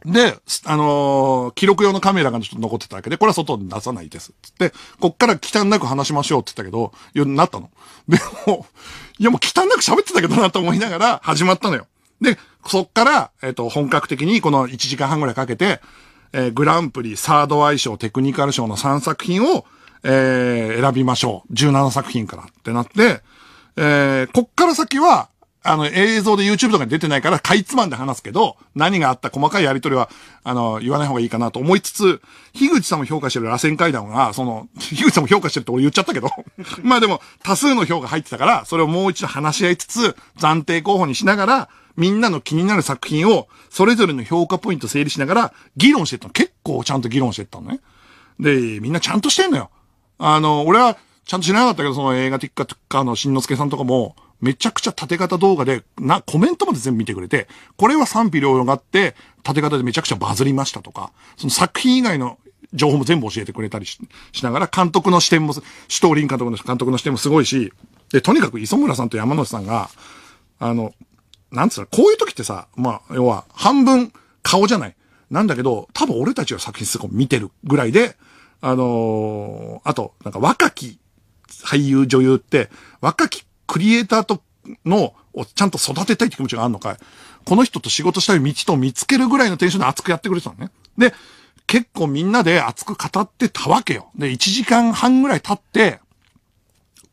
で、あのー、記録用のカメラがちょっと残ってたわけで、これは外に出さないです。つって、こっから汚なく話しましょうって言ったけど、よなったの。でも、いやもう汚なく喋ってたけどなと思いながら始まったのよ。で、そっから、えっ、ー、と、本格的にこの1時間半ぐらいかけて、えー、グランプリ、サードアイ賞、テクニカル賞の3作品を、えー、選びましょう。17作品からってなって、えー、こっから先は、あの、映像で YouTube とかに出てないから、かいつまんで話すけど、何があった細かいやりとりは、あの、言わない方がいいかなと思いつつ、樋口さんも評価してる螺旋階段が、その、樋口さんも評価してるって俺言っちゃったけど、まあでも、多数の票が入ってたから、それをもう一度話し合いつつ、暫定候補にしながら、みんなの気になる作品を、それぞれの評価ポイント整理しながら、議論してったの。結構ちゃんと議論してったのね。で、みんなちゃんとしてんのよ。あの、俺は、ちゃんとしなかったけど、その映画ティッカィのしんのすけさんとかも、めちゃくちゃ縦型動画で、な、コメントまで全部見てくれて、これは賛否両論があって、縦型でめちゃくちゃバズりましたとか、その作品以外の情報も全部教えてくれたりしながら、監督の視点も、首藤林監督の監督の視点もすごいし、で、とにかく磯村さんと山野さんが、あの、なんつうの、こういう時ってさ、まあ、要は、半分顔じゃない。なんだけど、多分俺たちは作品すごい見てるぐらいで、あのー、あと、なんか若き俳優女優って、若きクリエイターとの、をちゃんと育てたいって気持ちがあるのかい。この人と仕事したい道と見つけるぐらいのテンションで熱くやってくれてたのね。で、結構みんなで熱く語ってたわけよ。で、1時間半ぐらい経って、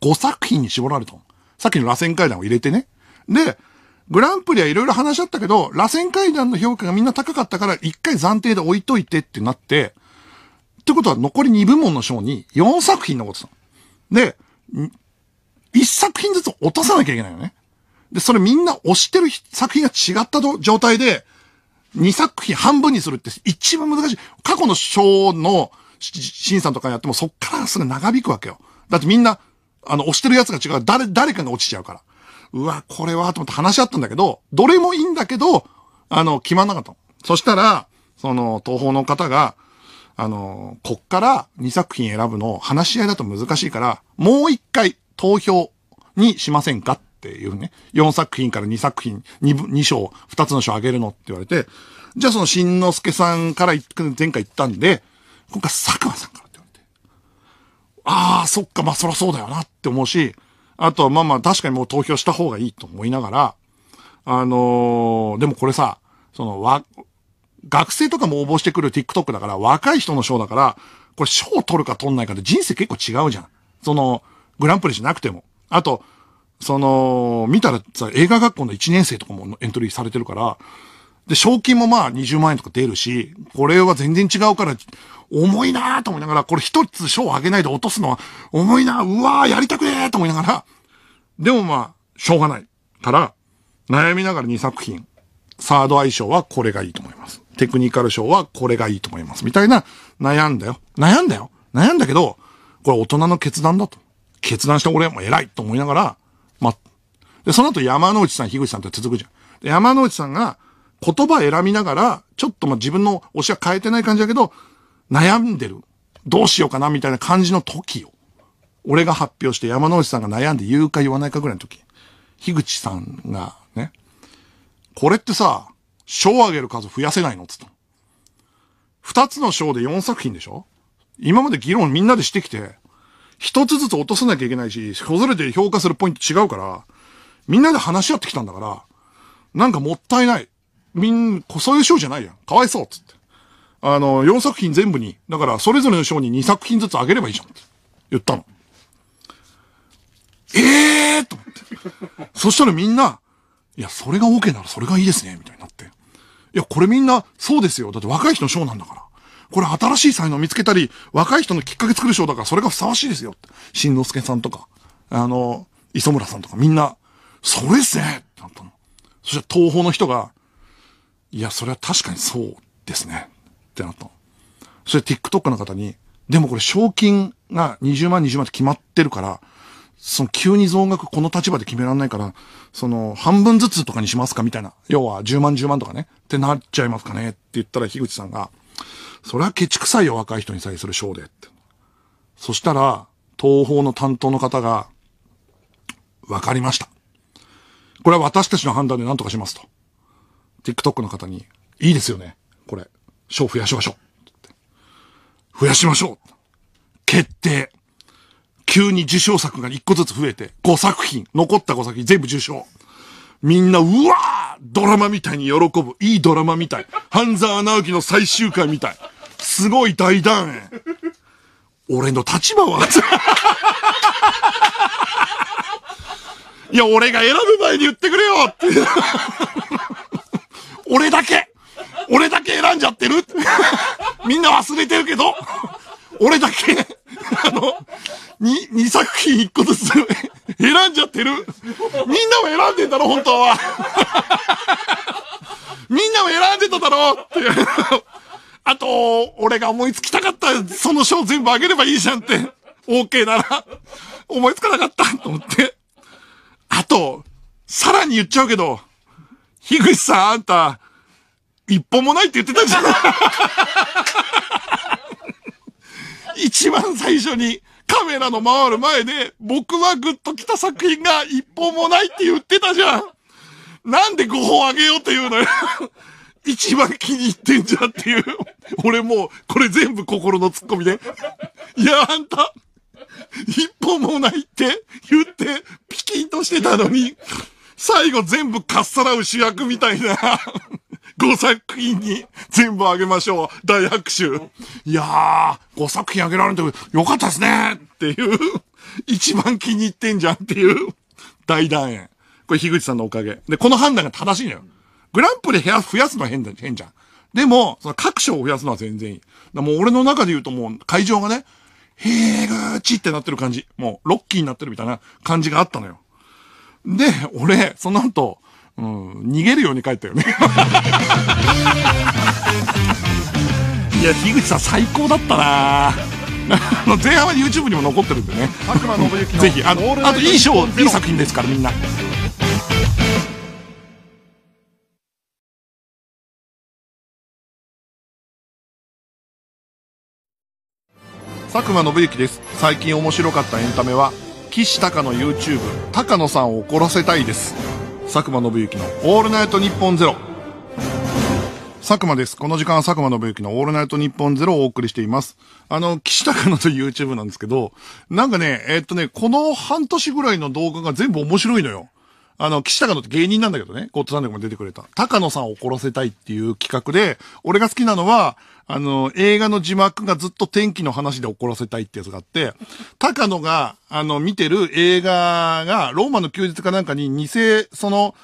5作品に絞られたの。さっきの螺旋階段を入れてね。で、グランプリはいろいろ話し合ったけど、螺旋階段の評価がみんな高かったから、一回暫定で置いといてってなって、ってことは残り2部門の賞に4作品残ってたで、一作品ずつ落とさなきゃいけないよね。で、それみんな押してる作品が違った状態で、2作品半分にするって一番難しい。過去の賞の審査とかやってもそっからすぐ長引くわけよ。だってみんな、あの、押してるやつが違う。誰、誰かが落ちちゃうから。うわ、これは、と思って話し合ったんだけど、どれもいいんだけど、あの、決まんなかったそしたら、その、東方の方が、あの、こっから2作品選ぶの話し合いだと難しいから、もう一回投票にしませんかっていうね、4作品から2作品、2, 2章、2つの章あげるのって言われて、じゃあそのしんのすけさんから前回言ったんで、今回佐久間さんからって言われて、ああ、そっか、まあそりゃそうだよなって思うし、あとはまあまあ確かにもう投票した方がいいと思いながら、あのー、でもこれさ、そのわ、学生とかも応募してくる TikTok だから、若い人の賞だから、これ賞取るか取んないかで人生結構違うじゃん。その、グランプリじゃなくても。あと、その、見たらさ、映画学校の1年生とかもエントリーされてるから、で、賞金もまあ20万円とか出るし、これは全然違うから、重いなーと思いながら、これ一つ賞をあげないで落とすのは、重いなーうわーやりたくねーと思いながら、でもまあ、しょうがない。から、悩みながら2作品、サード相性はこれがいいと思います。テクニカル賞はこれがいいと思います。みたいな、悩んだよ。悩んだよ。悩んだけど、これ大人の決断だと。決断した俺はも偉いと思いながら、ま、で、その後山之内さん、樋口さんって続くじゃん。山之内さんが言葉選びながら、ちょっとま、自分の推しは変えてない感じだけど、悩んでる。どうしようかなみたいな感じの時よ。俺が発表して山之内さんが悩んで言うか言わないかぐらいの時。樋口さんがね、これってさ、賞をあげる数増やせないのつった二つの賞で四作品でしょ今まで議論みんなでしてきて、一つずつ落とさなきゃいけないし、それぞれて評価するポイント違うから、みんなで話し合ってきたんだから、なんかもったいない。みん、そういう賞じゃないやん。かわいそう、つって。あの、4作品全部に、だからそれぞれの賞に2作品ずつあげればいいじゃん、って言ったの。ええー、と思って。そしたらみんな、いや、それが OK ならそれがいいですね、みたいになって。いや、これみんな、そうですよ。だって若い人の賞なんだから。これ新しい才能見つけたり、若い人のきっかけ作る賞だからそれがふさわしいですよ。しんのすけさんとか、あの、磯村さんとかみんな、それっすねってなったの。そしたら東方の人が、いや、それは確かにそうですね。ってなったの。それ TikTok の方に、でもこれ賞金が20万20万って決まってるから、その急に増額この立場で決めらんないから、その半分ずつとかにしますかみたいな。要は10万10万とかね。ってなっちゃいますかねって言ったら樋口さんが、そりゃケチくさいよ、若い人に対するショーでって。そしたら、東方の担当の方が、わかりました。これは私たちの判断で何とかしますと。TikTok の方に、いいですよね。これ、賞増やしましょう。増やしましょう。決定。急に受賞作が1個ずつ増えて、5作品、残った5作品全部受賞。みんな、うわードラマみたいに喜ぶ。いいドラマみたい。半沢直樹の最終回みたい。すごい大団円。俺の立場は いや、俺が選ぶ前に言ってくれよって 俺だけ俺だけ選んじゃってるみんな忘れてるけど俺だけ、あの、に、二作品一個ずつ 選んじゃってる。みんなも選んでんだろ、本当は。みんなも選んでただろっていう。あと、俺が思いつきたかった、その賞全部あげればいいじゃんって。OK なら、思いつかなかったと思って。あと、さらに言っちゃうけど、樋口さん、あんた、一本もないって言ってたじゃん。一番最初にカメラの回る前で、僕はグッと来た作品が一本もないって言ってたじゃん。なんで5本あげようってうのよ。一番気に入ってんじゃんっていう。俺もう、これ全部心のツッコミで。いや、あんた、一本もないって言って、ピキンとしてたのに、最後全部かっさらう主役みたいな。5作品に全部あげましょう。大拍手。いやー、5作品あげられてよかったですねっていう、一番気に入ってんじゃんっていう大団円。これ、樋口さんのおかげ。で、この判断が正しいのよ。グランプリ部屋増やすのは変だ、変じゃん。でも、その各所を増やすのは全然いい。だもう俺の中で言うともう会場がね、へーぐーちってなってる感じ。もう、ロッキーになってるみたいな感じがあったのよ。で、俺、その後、うん、逃げるように帰ったよね。いや、樋口さん最高だったなあの前半は YouTube にも残ってるんでね。ぜひ、あの、あといい賞、いい作品ですからみんな。佐久間信之です最近面白かったエンタメは岸隆の YouTube 高野さんを怒らせたいです佐久間信行の「オールナイトニッポンゼロ佐久間です。この時間は佐久間信行のオールナイトニッポンゼロをお送りしています。あの、岸高野と YouTube なんですけど、なんかね、えー、っとね、この半年ぐらいの動画が全部面白いのよ。あの、岸高野って芸人なんだけどね、ゴッドサンでも出てくれた。高野さんを怒らせたいっていう企画で、俺が好きなのは、あの、映画の字幕がずっと天気の話で怒らせたいってやつがあって、高野が、あの、見てる映画が、ローマの休日かなんかに偽、その、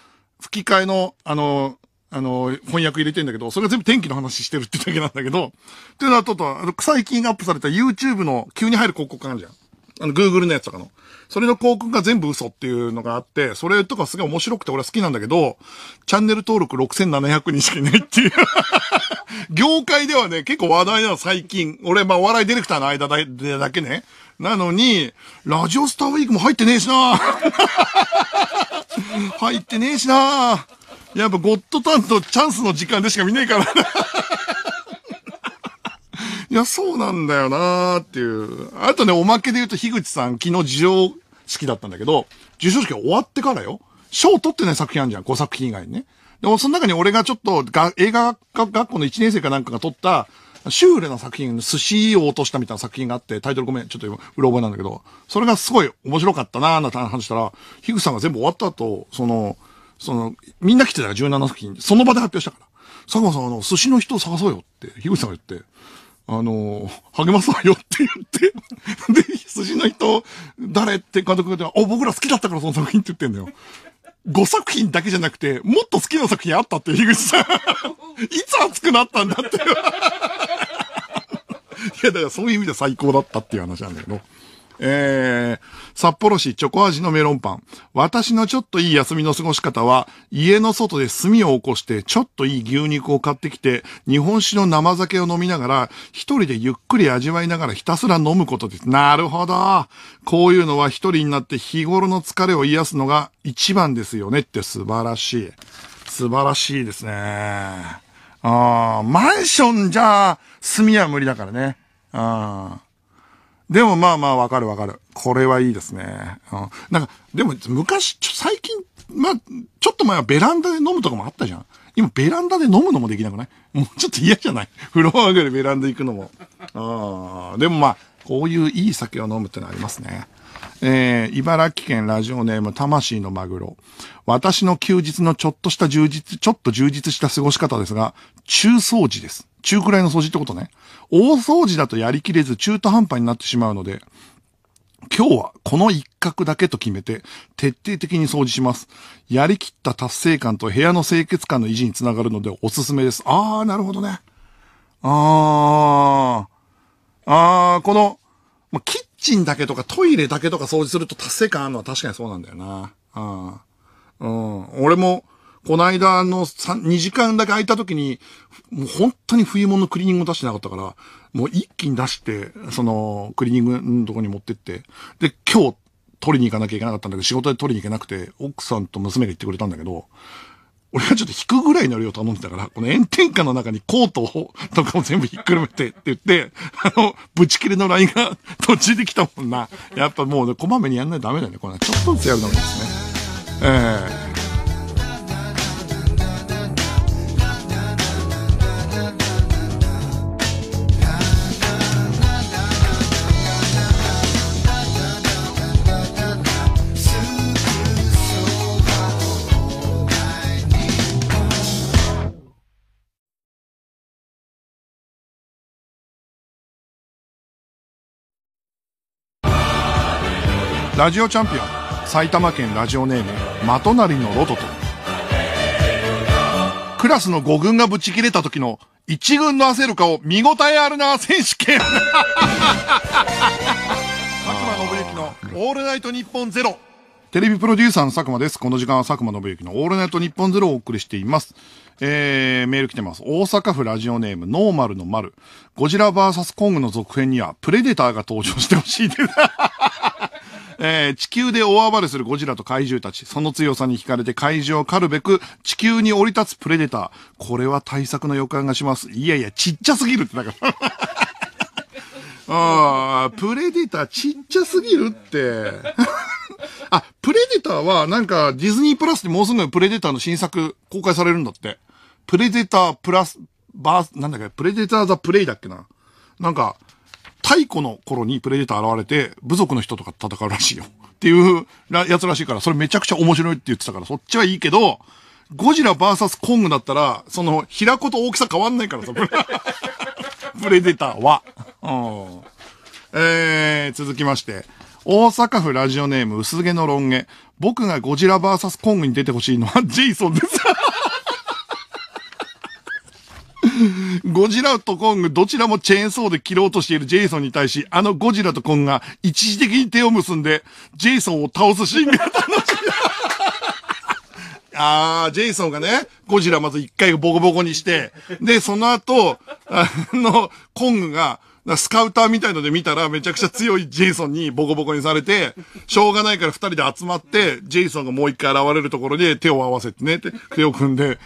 吹き替えの、あの、あの、翻訳入れてんだけど、それが全部天気の話してるってだけなんだけど、っていうのはちょっと、最近アップされた YouTube の急に入る広告あるじゃん。あの、グーグルのやつとかの。それの広告が全部嘘っていうのがあって、それとかすげえ面白くて俺は好きなんだけど、チャンネル登録6700人しかいないっていう 業界ではね、結構話題なの、最近。俺、まあ、お笑いディレクターの間でだけね。なのに、ラジオスターウィークも入ってねえしな 入ってねえしなやっぱゴッドタンとチャンスの時間でしか見ねえからいや、そうなんだよなーっていう。あとね、おまけで言うと、樋口さん、昨日授賞式だったんだけど、授賞式終わってからよ。賞取ってない作品あるじゃん、5作品以外にね。でも、その中に俺がちょっとが、映画学校の1年生かなんかが撮った、シュールな作品、寿司を落としたみたいな作品があって、タイトルごめん、ちょっとうろ覚えなんだけど、それがすごい面白かったなーなんて話したら、樋口さんが全部終わった後、その、その、みんな来てたら17作品、その場で発表したから。佐久間さん、あの、寿司の人を探そうよって、樋口さんが言って、あの、励ますわよって言って、で、羊の人、誰って監督が、お、僕ら好きだったからその作品って言ってんだよ。5作品だけじゃなくて、もっと好きな作品あったって、樋口さん。いつ熱くなったんだって。いや、だからそういう意味で最高だったっていう話なんだけど。えー、札幌市チョコ味のメロンパン。私のちょっといい休みの過ごし方は、家の外で炭を起こして、ちょっといい牛肉を買ってきて、日本酒の生酒を飲みながら、一人でゆっくり味わいながらひたすら飲むことです。なるほど。こういうのは一人になって日頃の疲れを癒すのが一番ですよねって素晴らしい。素晴らしいですね。ああ、マンションじゃ、炭は無理だからね。ああ。でもまあまあわかるわかる。これはいいですね。うん。なんか、でも昔、最近、まあ、ちょっと前はベランダで飲むとかもあったじゃん。今ベランダで飲むのもできなくないもうちょっと嫌じゃない風呂 上がりベランダ行くのも。あでもまあ、こういういい酒を飲むってのありますね。えー、茨城県ラジオネーム魂のマグロ。私の休日のちょっとした充実、ちょっと充実した過ごし方ですが、中掃除です。中くらいの掃除ってことね。大掃除だとやりきれず中途半端になってしまうので、今日はこの一角だけと決めて徹底的に掃除します。やりきった達成感と部屋の清潔感の維持につながるのでおすすめです。あー、なるほどね。あー。あー、この、ま、キッチンだけとかトイレだけとか掃除すると達成感あるのは確かにそうなんだよな。あー、うん。俺も、この間の二時間だけ空いた時に、もう本当に冬物のクリーニングを出してなかったから、もう一気に出して、その、クリーニングのとこに持ってって、で、今日取りに行かなきゃいけなかったんだけど、仕事で取りに行けなくて、奥さんと娘が行ってくれたんだけど、俺がちょっと引くぐらいの量頼んでたから、この炎天下の中にコートを、とかを全部ひっくるめてって言って、あの、ぶち切れのラインが途中できたもんな。やっぱもうね、こまめにやんないとダメだよね。これちょっとずつやるのがいいですね。ええーラジオチャンピオン埼玉県ラジオネーム的なりのロトとクラスの5軍がぶち切れた時の1軍の焦る顔見応えあるな選手権 佐久間の「オールナイトニッポンゼロ。テレビプロデューサーの佐久間です。この時間は佐久間信之のオールナイト日本ゼロをお送りしています。えー、メール来てます。大阪府ラジオネーム、ノーマルの丸。ゴジラ VS コングの続編には、プレデターが登場してほしいです。えー、地球で大暴れするゴジラと怪獣たち。その強さに惹かれて怪獣を狩るべく地球に降り立つプレデター。これは対策の予感がします。いやいや、ちっちゃすぎるってだから。ああ、プレデターちっちゃすぎるって。あ、プレデターはなんかディズニープラスにもうすぐプレデターの新作公開されるんだって。プレデタープラス、バース、なんだっけ、プレデターザプレイだっけな。なんか、太古の頃にプレデター現れて、部族の人とか戦うらしいよ。っていうやつらしいから、それめちゃくちゃ面白いって言ってたから、そっちはいいけど、ゴジラ VS コングだったら、その、平子と大きさ変わんないからさ、プレデターは。うん。えー、続きまして。大阪府ラジオネーム薄毛のロン毛。僕がゴジラ VS コングに出てほしいのはジェイソンです。ゴジラとコングどちらもチェーンソーで切ろうとしているジェイソンに対し、あのゴジラとコングが一時的に手を結んで、ジェイソンを倒すシーンが楽しい。ああ、ジェイソンがね、ゴジラまず一回ボコボコにして、で、その後、あの、コングが、スカウターみたいので見たら、めちゃくちゃ強いジェイソンにボコボコにされて、しょうがないから二人で集まって、ジェイソンがもう一回現れるところで手を合わせてね、手を組んで、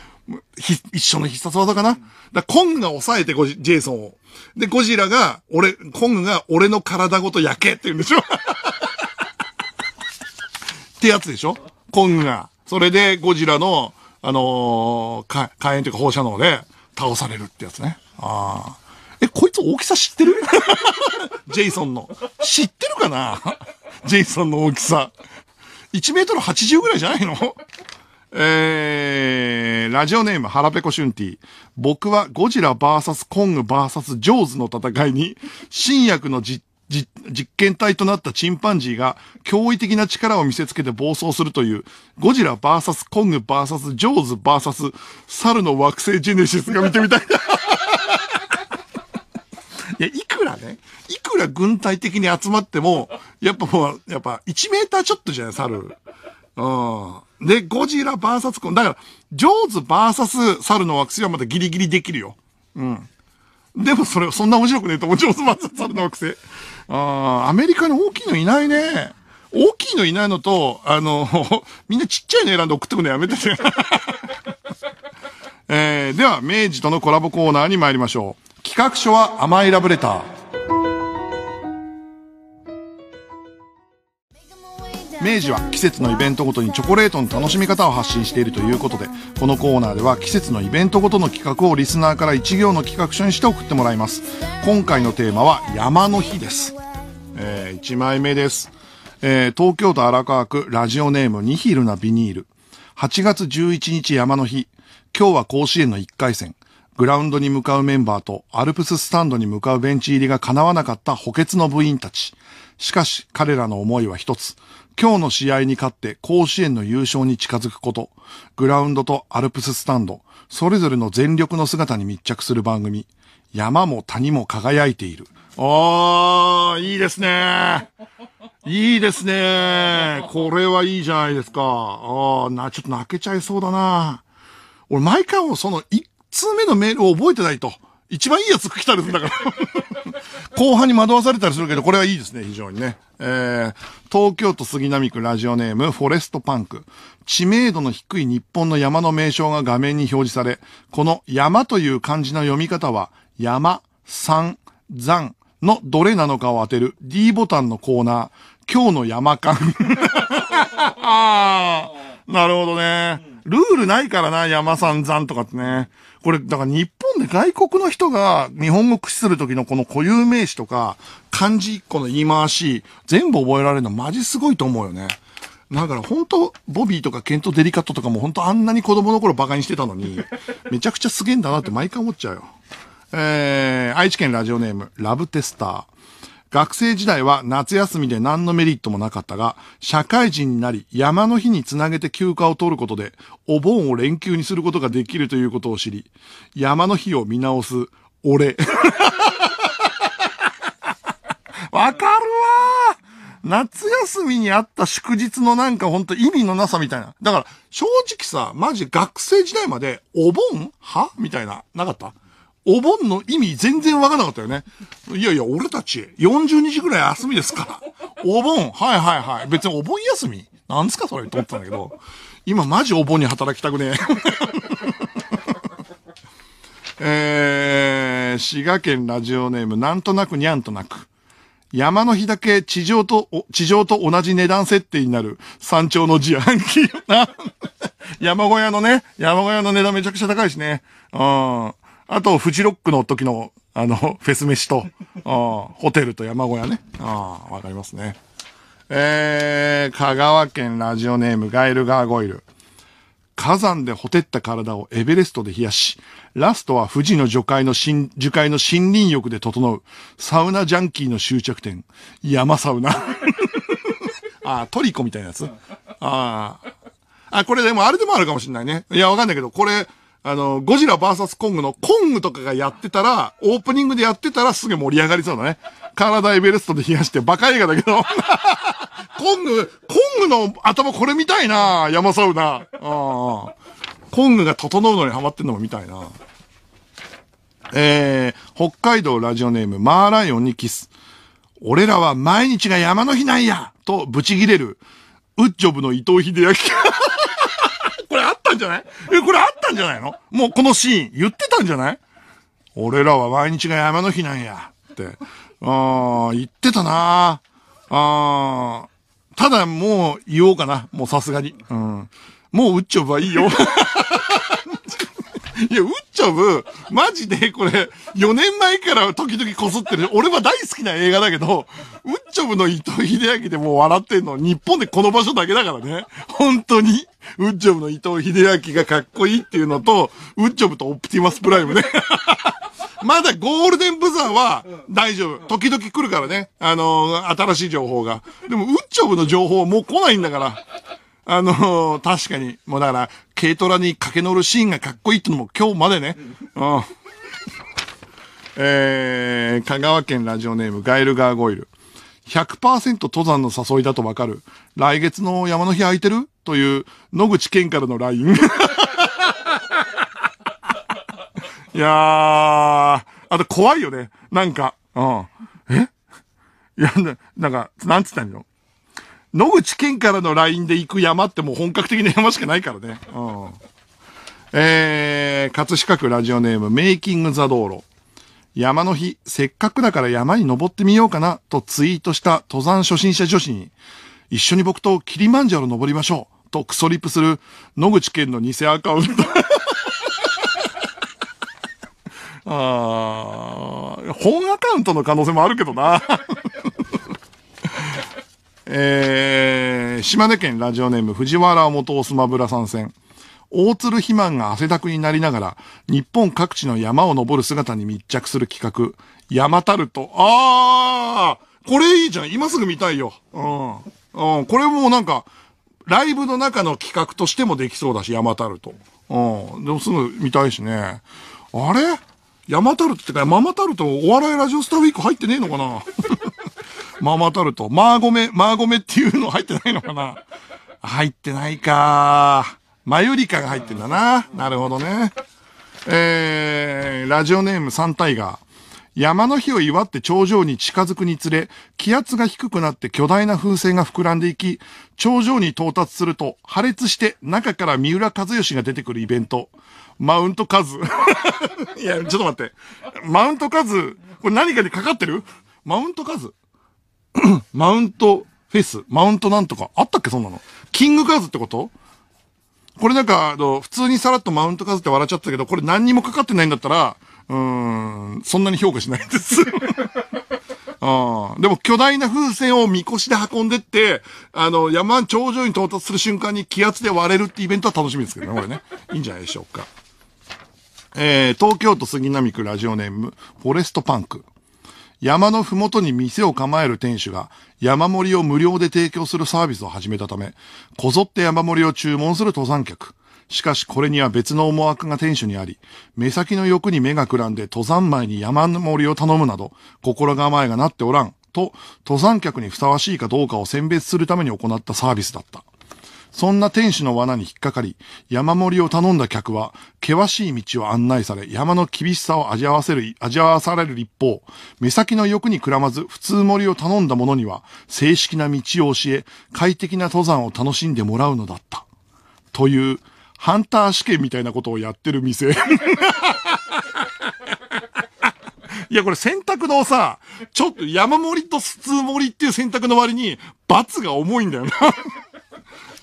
一緒の必殺技かな、だコングが抑えてゴジ、ジェイソンを。で、ゴジラが、俺、コングが俺の体ごと焼けって言うんでしょ ってやつでしょコングが。それで、ゴジラの、あのー、火炎というか放射能で倒されるってやつね。ああ。え、こいつ大きさ知ってる ジェイソンの。知ってるかな ジェイソンの大きさ。1メートル80ぐらいじゃないのえー、ラジオネーム、腹ペコシュンティ。僕はゴジラ VS コング VS ジョーズの戦いに、新薬の実実験体となったチンパンジーが驚異的な力を見せつけて暴走するという、ゴジラ VS コング VS ジョーズ VS 猿の惑星ジェネシスが見てみたい。いや、いくらね、いくら軍隊的に集まっても、やっぱもう、やっぱ1メーターちょっとじゃない、猿。うん。で、ゴジラ VS コン。だから、ジョーズ VS 猿の惑星はまだギリギリできるよ。うん。でもそれ、そんな面白くねえと思う。ジョーズ VS 猿の惑星。ああ、アメリカに大きいのいないね。大きいのいないのと、あの、みんなちっちゃいの選んで送ってくのやめてて。えー、では、明治とのコラボコーナーに参りましょう。企画書は甘いラブレター。明治は季節のイベントごとにチョコレートの楽しみ方を発信しているということでこのコーナーでは季節のイベントごとの企画をリスナーから1行の企画書にして送ってもらいます今回のテーマは山の日です、えー、1枚目です、えー、東京都荒川区ラジオネームニヒルなビニール8月11日山の日今日は甲子園の1回戦グラウンドに向かうメンバーとアルプススタンドに向かうベンチ入りが叶わなかった補欠の部員たち。しかし彼らの思いは一つ。今日の試合に勝って甲子園の優勝に近づくこと、グラウンドとアルプススタンド、それぞれの全力の姿に密着する番組、山も谷も輝いている。あー、いいですね。いいですね。これはいいじゃないですか。あー、な、ちょっと泣けちゃいそうだな。俺、毎回もその1通目のメールを覚えてないと。一番いいやつ来たりするんだから。後半に惑わされたりするけど、これはいいですね、非常にね。えー、東京都杉並区ラジオネーム、フォレストパンク。知名度の低い日本の山の名称が画面に表示され、この山という漢字の読み方は、山、山、山のどれなのかを当てる D ボタンのコーナー、今日の山間。なるほどね。ルールないからな、山さんざんとかってね。これ、だから日本で外国の人が日本語駆使するときのこの固有名詞とか、漢字一個の言い回し、全部覚えられるのマジすごいと思うよね。だから本当、ボビーとかケント・デリカットとかも本当あんなに子供の頃バカにしてたのに、めちゃくちゃすげえんだなって毎回思っちゃうよ。えー、愛知県ラジオネーム、ラブテスター。学生時代は夏休みで何のメリットもなかったが、社会人になり山の日につなげて休暇を取ることで、お盆を連休にすることができるということを知り、山の日を見直す、俺。わかるわ夏休みにあった祝日のなんかほんと意味のなさみたいな。だから、正直さ、マジ学生時代までお盆はみたいな、なかったお盆の意味全然わかんなかったよね。いやいや、俺たち、40日ぐらい休みですから。お盆、はいはいはい。別にお盆休みなんですかそれと思ったんだけど、今マジお盆に働きたくねえ。えー、滋賀県ラジオネーム、なんとなくにゃんとなく。山の日だけ地上と、地上と同じ値段設定になる山頂の自販機。山小屋のね、山小屋の値段めちゃくちゃ高いしね。うん。あと、フジロックの時の、あの、フェス飯と、ホテルと山小屋ね。ああ、わかりますね。えー、香川県ラジオネームガイルガーゴイル。火山でほてった体をエベレストで冷やし、ラストは富士の樹海の新、樹海の森林浴で整う、サウナジャンキーの終着点、山サウナ。あ、トリコみたいなやつ。ああ。あ、これでもあれでもあるかもしんないね。いや、わかんないけど、これ、あの、ゴジラ VS コングのコングとかがやってたら、オープニングでやってたらすげえ盛り上がりそうだね。体エベレストで冷やしてバカ映画だけど。コング、コングの頭これ見たいな山サウナ。コングが整うのにハマってんのも見たいなえー、北海道ラジオネーム、マーライオンにキス。俺らは毎日が山の日なんやとブチギレる、ウッジョブの伊藤秀明。ったんじゃないえ、これあったんじゃないのもうこのシーン、言ってたんじゃない俺らは毎日が山の日なんや、って。ああ、言ってたなああ、ただもう言おうかな。もうさすがに。うん。もうウっちゃブばいいよ。いや、ウッチョブ、マジでこれ、4年前から時々こすってる。俺は大好きな映画だけど、ウッチョブの伊藤秀明でもう笑ってんの、日本でこの場所だけだからね。本当に。ウッジョブの伊藤秀明がかっこいいっていうのと、ウッジョブとオプティマスプライムね。まだゴールデンブザーは大丈夫。時々来るからね。あのー、新しい情報が。でも、ウッチョブの情報はもう来ないんだから。あのー、確かに。もうだから、軽トラに駆け乗るシーンがかっこいいってのも今日までね。うん。えー、香川県ラジオネーム、ガイルガーゴイル。100%登山の誘いだとわかる。来月の山の日空いてるという野口健からの LINE。いやー、あと怖いよね。なんか、うん。えいや、なんか、なんつったんの野口健からの LINE で行く山ってもう本格的な山しかないからね。うん。えー、葛飾区ラジオネーム、メイキングザ道路。山の日、せっかくだから山に登ってみようかなとツイートした登山初心者女子に、一緒に僕とキリマンジャロ登りましょう。とクソリップする野口健の偽アカウント ああ、本アカウントの可能性もあるけどな。えー、島根県ラジオネーム藤原元オスマブラ参戦。大鶴肥満が汗だくになりながら、日本各地の山を登る姿に密着する企画、山タルト。ああこれいいじゃん今すぐ見たいよ。うん。うん、これもうなんか、ライブの中の企画としてもできそうだし、山タルト。うん。でもすぐ見たいしね。あれ山タルトってか、ママタルトお笑いラジオスターウィーク入ってねえのかな ママタルト。マーゴメ、マーゴメっていうの入ってないのかな入ってないか。マユリカが入ってんだな。なるほどね。えー、ラジオネーム三タイガー。山の日を祝って頂上に近づくにつれ、気圧が低くなって巨大な風船が膨らんでいき、頂上に到達すると破裂して中から三浦和義が出てくるイベント。マウントカズ。いや、ちょっと待って。マウントカズ、これ何かにかかってるマウントカズ マウントフェスマウントなんとかあったっけそんなの。キングカズってことこれなんか、あの、普通にさらっとマウントカズって笑っちゃったけど、これ何にもかかってないんだったら、うん、そんなに評価しないです。あ でも巨大な風船をみこしで運んでって、あの、山頂上に到達する瞬間に気圧で割れるってイベントは楽しみですけどね、これね。いいんじゃないでしょうか。えー、東京都杉並区ラジオネーム、フォレストパンク。山のふもとに店を構える店主が山盛りを無料で提供するサービスを始めたため、こぞって山盛りを注文する登山客。しかしこれには別の思惑が店主にあり、目先の欲に目がくらんで登山前に山盛りを頼むなど、心構えがなっておらん、と、登山客にふさわしいかどうかを選別するために行ったサービスだった。そんな天使の罠に引っかかり、山盛りを頼んだ客は、険しい道を案内され、山の厳しさを味わわせる、味わわされる一方、目先の欲にくらまず、普通盛りを頼んだ者には、正式な道を教え、快適な登山を楽しんでもらうのだった。という、ハンター試験みたいなことをやってる店。いや、これ選択のさ、ちょっと山盛りと普通盛りっていう選択の割に、罰が重いんだよな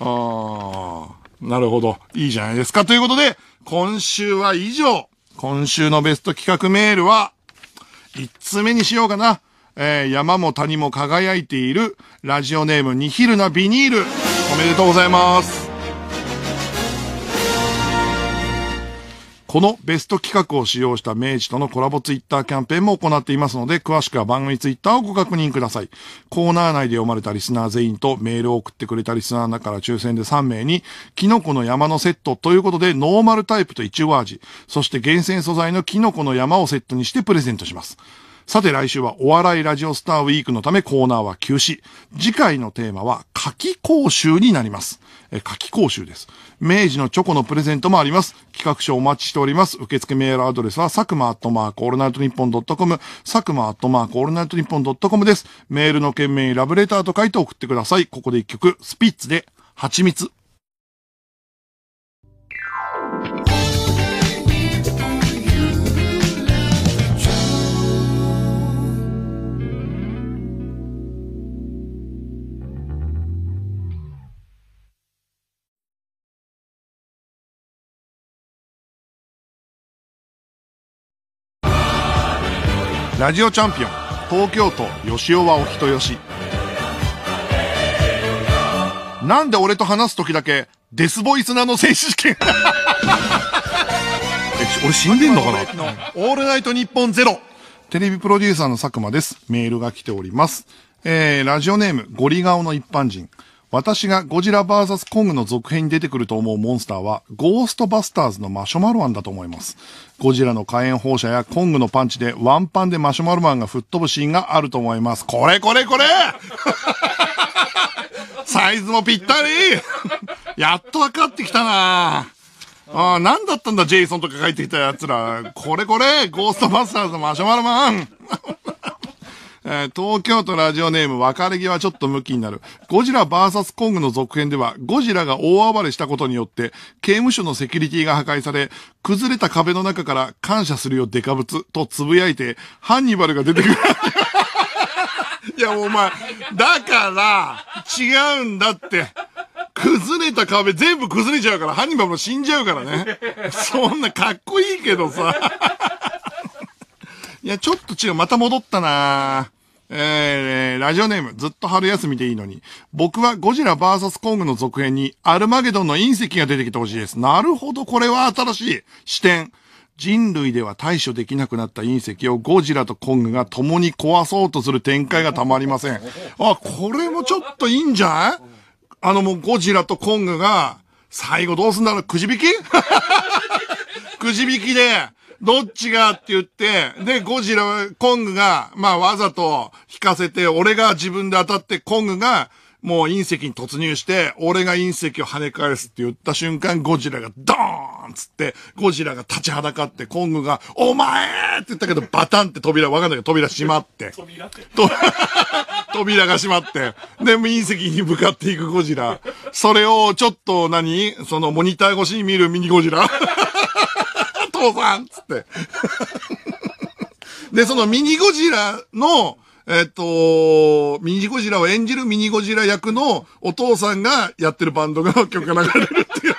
あー、なるほど。いいじゃないですか。ということで、今週は以上。今週のベスト企画メールは、1つ目にしようかな。えー、山も谷も輝いている、ラジオネームニヒルなビニール。おめでとうございます。このベスト企画を使用した明治とのコラボツイッターキャンペーンも行っていますので、詳しくは番組ツイッターをご確認ください。コーナー内で読まれたリスナー全員とメールを送ってくれたリスナーの中から抽選で3名に、キノコの山のセットということで、ノーマルタイプとイチゴ味、そして厳選素材のキノコの山をセットにしてプレゼントします。さて来週はお笑いラジオスターウィークのためコーナーは休止。次回のテーマは夏季講習になります。え、夏季講習です。明治のチョコのプレゼントもあります。企画書お待ちしております。受付メールアドレスは、佐久間アットマークオールナイトニッポンドットコム、佐久間アットマークオールナイトニッポンドットコムです。メールの件名にラブレターと書いて送ってください。ここで一曲、スピッツで、蜂蜜。ラジオチャンピオン東京都吉尾はお人よしなんで俺と話す時だけデスボイスなの選手権俺死んでんのかなオールナイト日本ゼロテレビプロデューサーの佐久間です。メールが来ております。えー、ラジオネーム、ゴリ顔の一般人。私がゴジラ VS コングの続編に出てくると思うモンスターは、ゴーストバスターズのマシュマロマンだと思います。ゴジラの火炎放射やコングのパンチでワンパンでマシュマロマンが吹っ飛ぶシーンがあると思います。これこれこれ サイズもぴったり やっと分かってきたなああ、なんだったんだ、ジェイソンとか帰ってきたやつら。これこれ、ゴーストバスターズのマシュマロマン えー、東京都ラジオネーム、別れ際ちょっと向きになる。ゴジラ VS コングの続編では、ゴジラが大暴れしたことによって、刑務所のセキュリティが破壊され、崩れた壁の中から感謝するよデカブツと呟いて、ハンニバルが出てくる。いや、お前、だから、違うんだって。崩れた壁全部崩れちゃうから、ハンニバルも死んじゃうからね。そんなかっこいいけどさ。いや、ちょっと違う。また戻ったなえー、ラジオネーム、ずっと春休みでいいのに。僕はゴジラバーサスコングの続編にアルマゲドンの隕石が出てきてほしいです。なるほど、これは新しい視点。人類では対処できなくなった隕石をゴジラとコングが共に壊そうとする展開がたまりません。あ、これもちょっといいんじゃんあのもうゴジラとコングが、最後どうすんだろうくじ引き くじ引きで、どっちがって言って、で、ゴジラ、コングが、まあわざと引かせて、俺が自分で当たって、コングが、もう隕石に突入して、俺が隕石を跳ね返すって言った瞬間、ゴジラがドーンつって、ゴジラが立ちはだかって、コングが、お前って言ったけど、バタンって扉、わかんないけど、扉閉まって。扉って。扉が閉まって、で、も隕石に向かっていくゴジラ。それを、ちょっと何その、モニター越しに見るミニゴジラ。父さんつって。で、そのミニゴジラの、えっと、ミニゴジラを演じるミニゴジラ役のお父さんがやってるバンドが曲が流れるっていう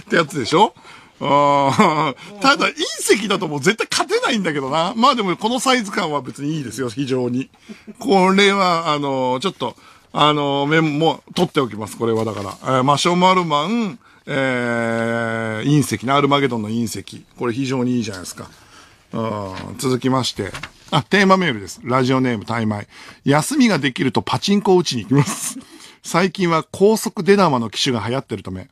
ってやつでしょあただ隕石だともう絶対勝てないんだけどな。まあでもこのサイズ感は別にいいですよ、非常に。これは、あの、ちょっと、あの、メモ、取っておきます、これはだから。えー、マシュマルマン、えー、隕石ね、アルマゲドンの隕石。これ非常にいいじゃないですか。うん、続きまして。あ、テーマメールです。ラジオネーム、タイマイ。休みができるとパチンコを打ちに行きます。最近は高速出玉の機種が流行ってるため、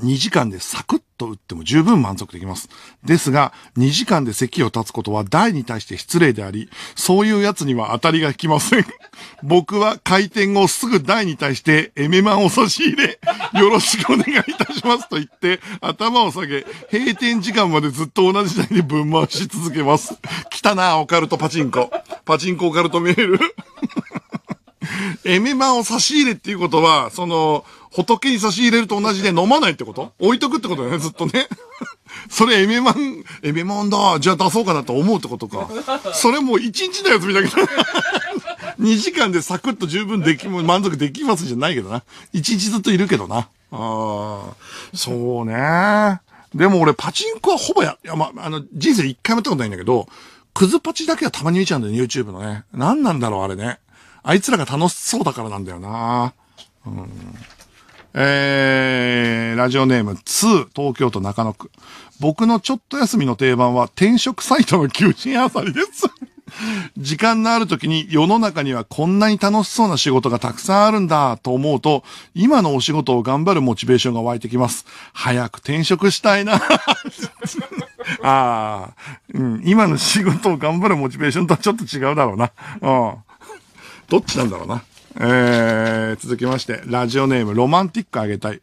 2時間でサクッと打っても十分満足できます。ですが、2時間で席を立つことは台に対して失礼であり、そういうやつには当たりがきません。僕は回転後すぐ台に対してエメマンを差し入れ、よろしくお願いいたしますと言って、頭を下げ、閉店時間までずっと同じ台ぶん回し続けます。来たな、オカルトパチンコ。パチンコオカルトメール。エメマンを差し入れっていうことは、その、仏に差し入れると同じで飲まないってこと置いとくってことだよね、ずっとね。それエメマン、エメマンだ、じゃあ出そうかなと思うってことか。それもう1日のやつみたいな。2 時間でサクッと十分でき、も満足できますじゃないけどな。1日ずっといるけどな。ああ、そうね。でも俺パチンコはほぼや、いやま、あの、人生一回もやったことないんだけど、クズパチだけはたまに見ちゃうんだよ、ね、YouTube のね。何なんだろう、あれね。あいつらが楽しそうだからなんだよな。うん、えー、ラジオネーム2、東京都中野区。僕のちょっと休みの定番は転職サイトの求人あさりです。時間のある時に世の中にはこんなに楽しそうな仕事がたくさんあるんだと思うと、今のお仕事を頑張るモチベーションが湧いてきます。早く転職したいな ああ、うん、今の仕事を頑張るモチベーションとはちょっと違うだろうな。うんどっちなんだろうな。えー、続きまして、ラジオネーム、ロマンティックあげたい。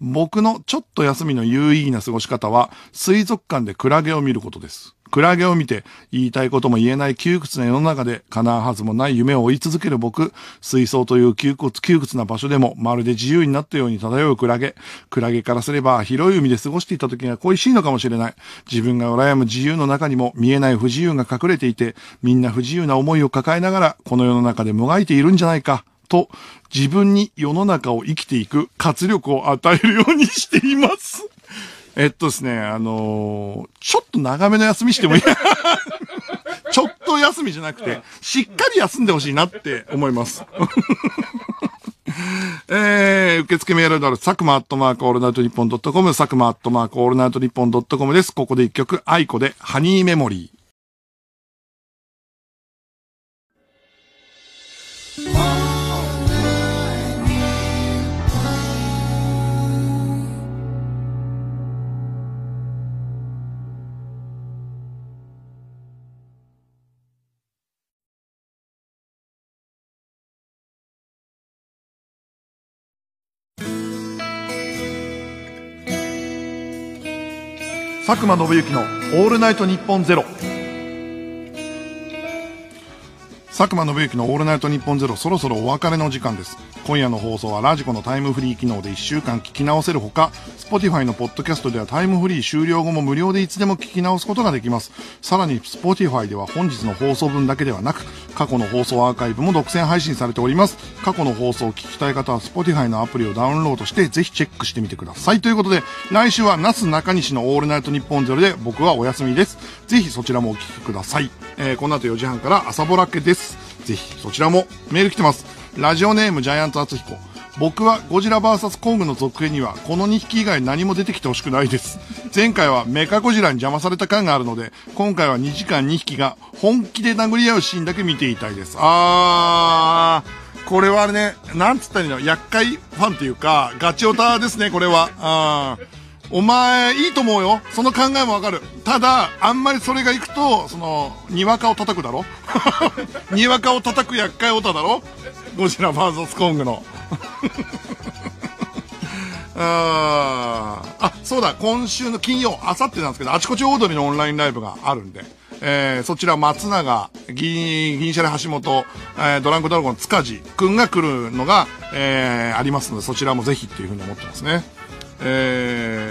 僕のちょっと休みの有意義な過ごし方は、水族館でクラゲを見ることです。クラゲを見て言いたいことも言えない窮屈な世の中で叶うはずもない夢を追い続ける僕、水槽という窮屈窮屈な場所でもまるで自由になったように漂うクラゲ。クラゲからすれば広い海で過ごしていた時が恋しいのかもしれない。自分が羨む自由の中にも見えない不自由が隠れていて、みんな不自由な思いを抱えながらこの世の中でもがいているんじゃないか。と自分に世の中を生きていく活力を与えるようにしています。えっとですね、あのー、ちょっと長めの休みしてもいい。ちょっと休みじゃなくて、しっかり休んでほしいなって思います。えー、受付メールドル、佐久間アットマークオールナイトニッポンドットコム、佐久間アットマークオールナイトニッポンドットコムです。ここで一曲、アイコで、ハニーメモリー。佐久間信之の「オールナイトニッポンゼロ佐久間信之のオールナイトニッポンゼロそろそろお別れの時間です。今夜の放送はラジコのタイムフリー機能で1週間聞き直せるほか、Spotify のポッドキャストではタイムフリー終了後も無料でいつでも聞き直すことができます。さらに Spotify では本日の放送分だけではなく、過去の放送アーカイブも独占配信されております。過去の放送を聞きたい方は Spotify のアプリをダウンロードしてぜひチェックしてみてください。ということで、来週はなすなかにしのオールナイトニッポンゼロで僕はお休みです。ぜひそちらもお聞きください。えー、この後4時半から朝ぼらけです。ぜひそちらもメール来てます。ラジオネームジャイアント厚彦。僕はゴジラ VS コングの続編にはこの2匹以外何も出てきてほしくないです。前回はメカゴジラに邪魔された感があるので、今回は2時間2匹が本気で殴り合うシーンだけ見ていたいです。あー、これはね、なんつったらいいの、厄介ファンというか、ガチオタですね、これは。あーお前、いいと思うよ。その考えもわかる。ただ、あんまりそれがいくと、その、にわかを叩くだろ にわかを叩く厄介オタだろゴジラ VS コングの。ああ、そうだ、今週の金曜、あさってなんですけど、あちこちオードリーのオンラインライブがあるんで、えー、そちら松永、銀、銀シャレ橋本、えー、ドランクドラゴン塚地くんが来るのが、えー、ありますので、そちらもぜひっていうふうに思ってますね。え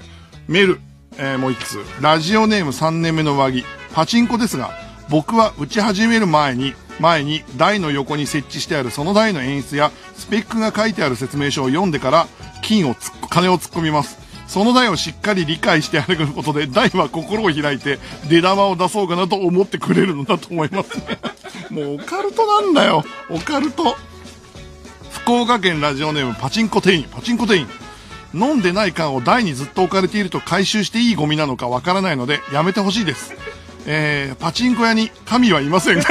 ー、メール、えー、もう一通。ラジオネーム3年目の上着。パチンコですが、僕は打ち始める前に、前に台の横に設置してあるその台の演出やスペックが書いてある説明書を読んでから金をつ金を突っ込みます。その台をしっかり理解してげることで台は心を開いて出玉を出そうかなと思ってくれるのだと思います、もうオカルトなんだよ。オカルト。福岡県ラジオネームパチンコ店員。パチンコ店員。飲んでない缶を台にずっと置かれていると回収していいゴミなのかわからないのでやめてほしいです、えー、パチンコ屋に神はいません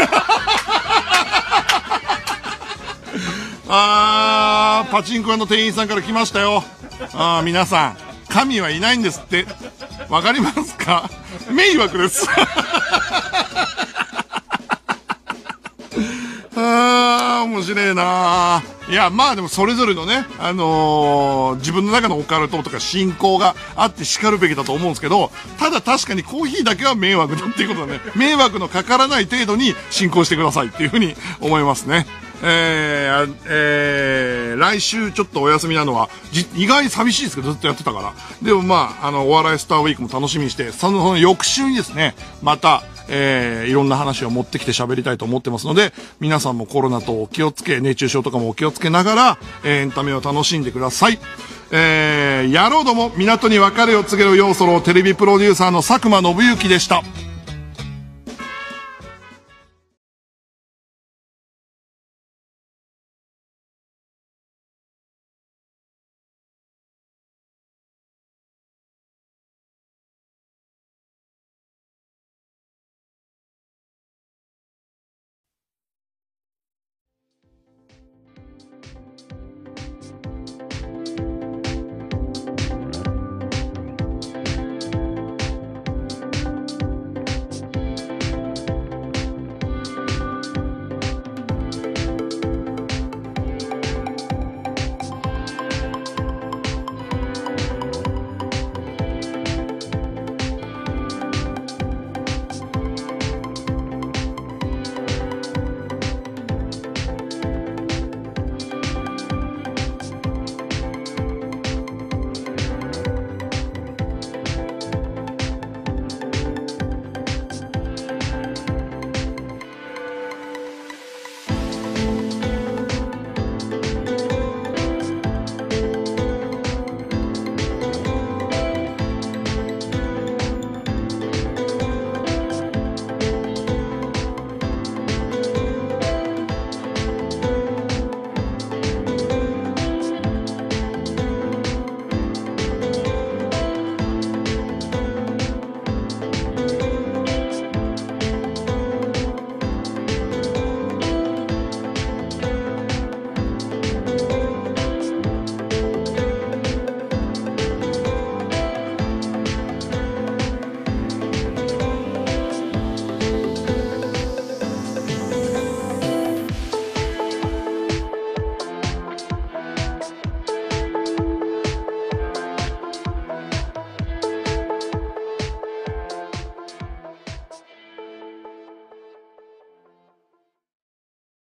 あーパチンコ屋の店員さんから来ましたよあ皆さん神はいないんですってわかりますか 迷惑です ー面白いないやまあでもそれぞれのね、あのー、自分の中のオカルトとか信仰があってしかるべきだと思うんですけどただ確かにコーヒーだけは迷惑だっていうことだね迷惑のかからない程度に進行してくださいっていうふうに思いますねえー、えー、来週ちょっとお休みなのは、意外に寂しいですけど、ずっとやってたから。でもまあ、あの、お笑いスターウィークも楽しみにして、その、その翌週にですね、また、えー、いろんな話を持ってきて喋りたいと思ってますので、皆さんもコロナとお気をつけ、熱中症とかもお気をつけながら、えー、エンタメを楽しんでください。えー、野郎ども、港に別れを告げる要素のテレビプロデューサーの佐久間信之でした。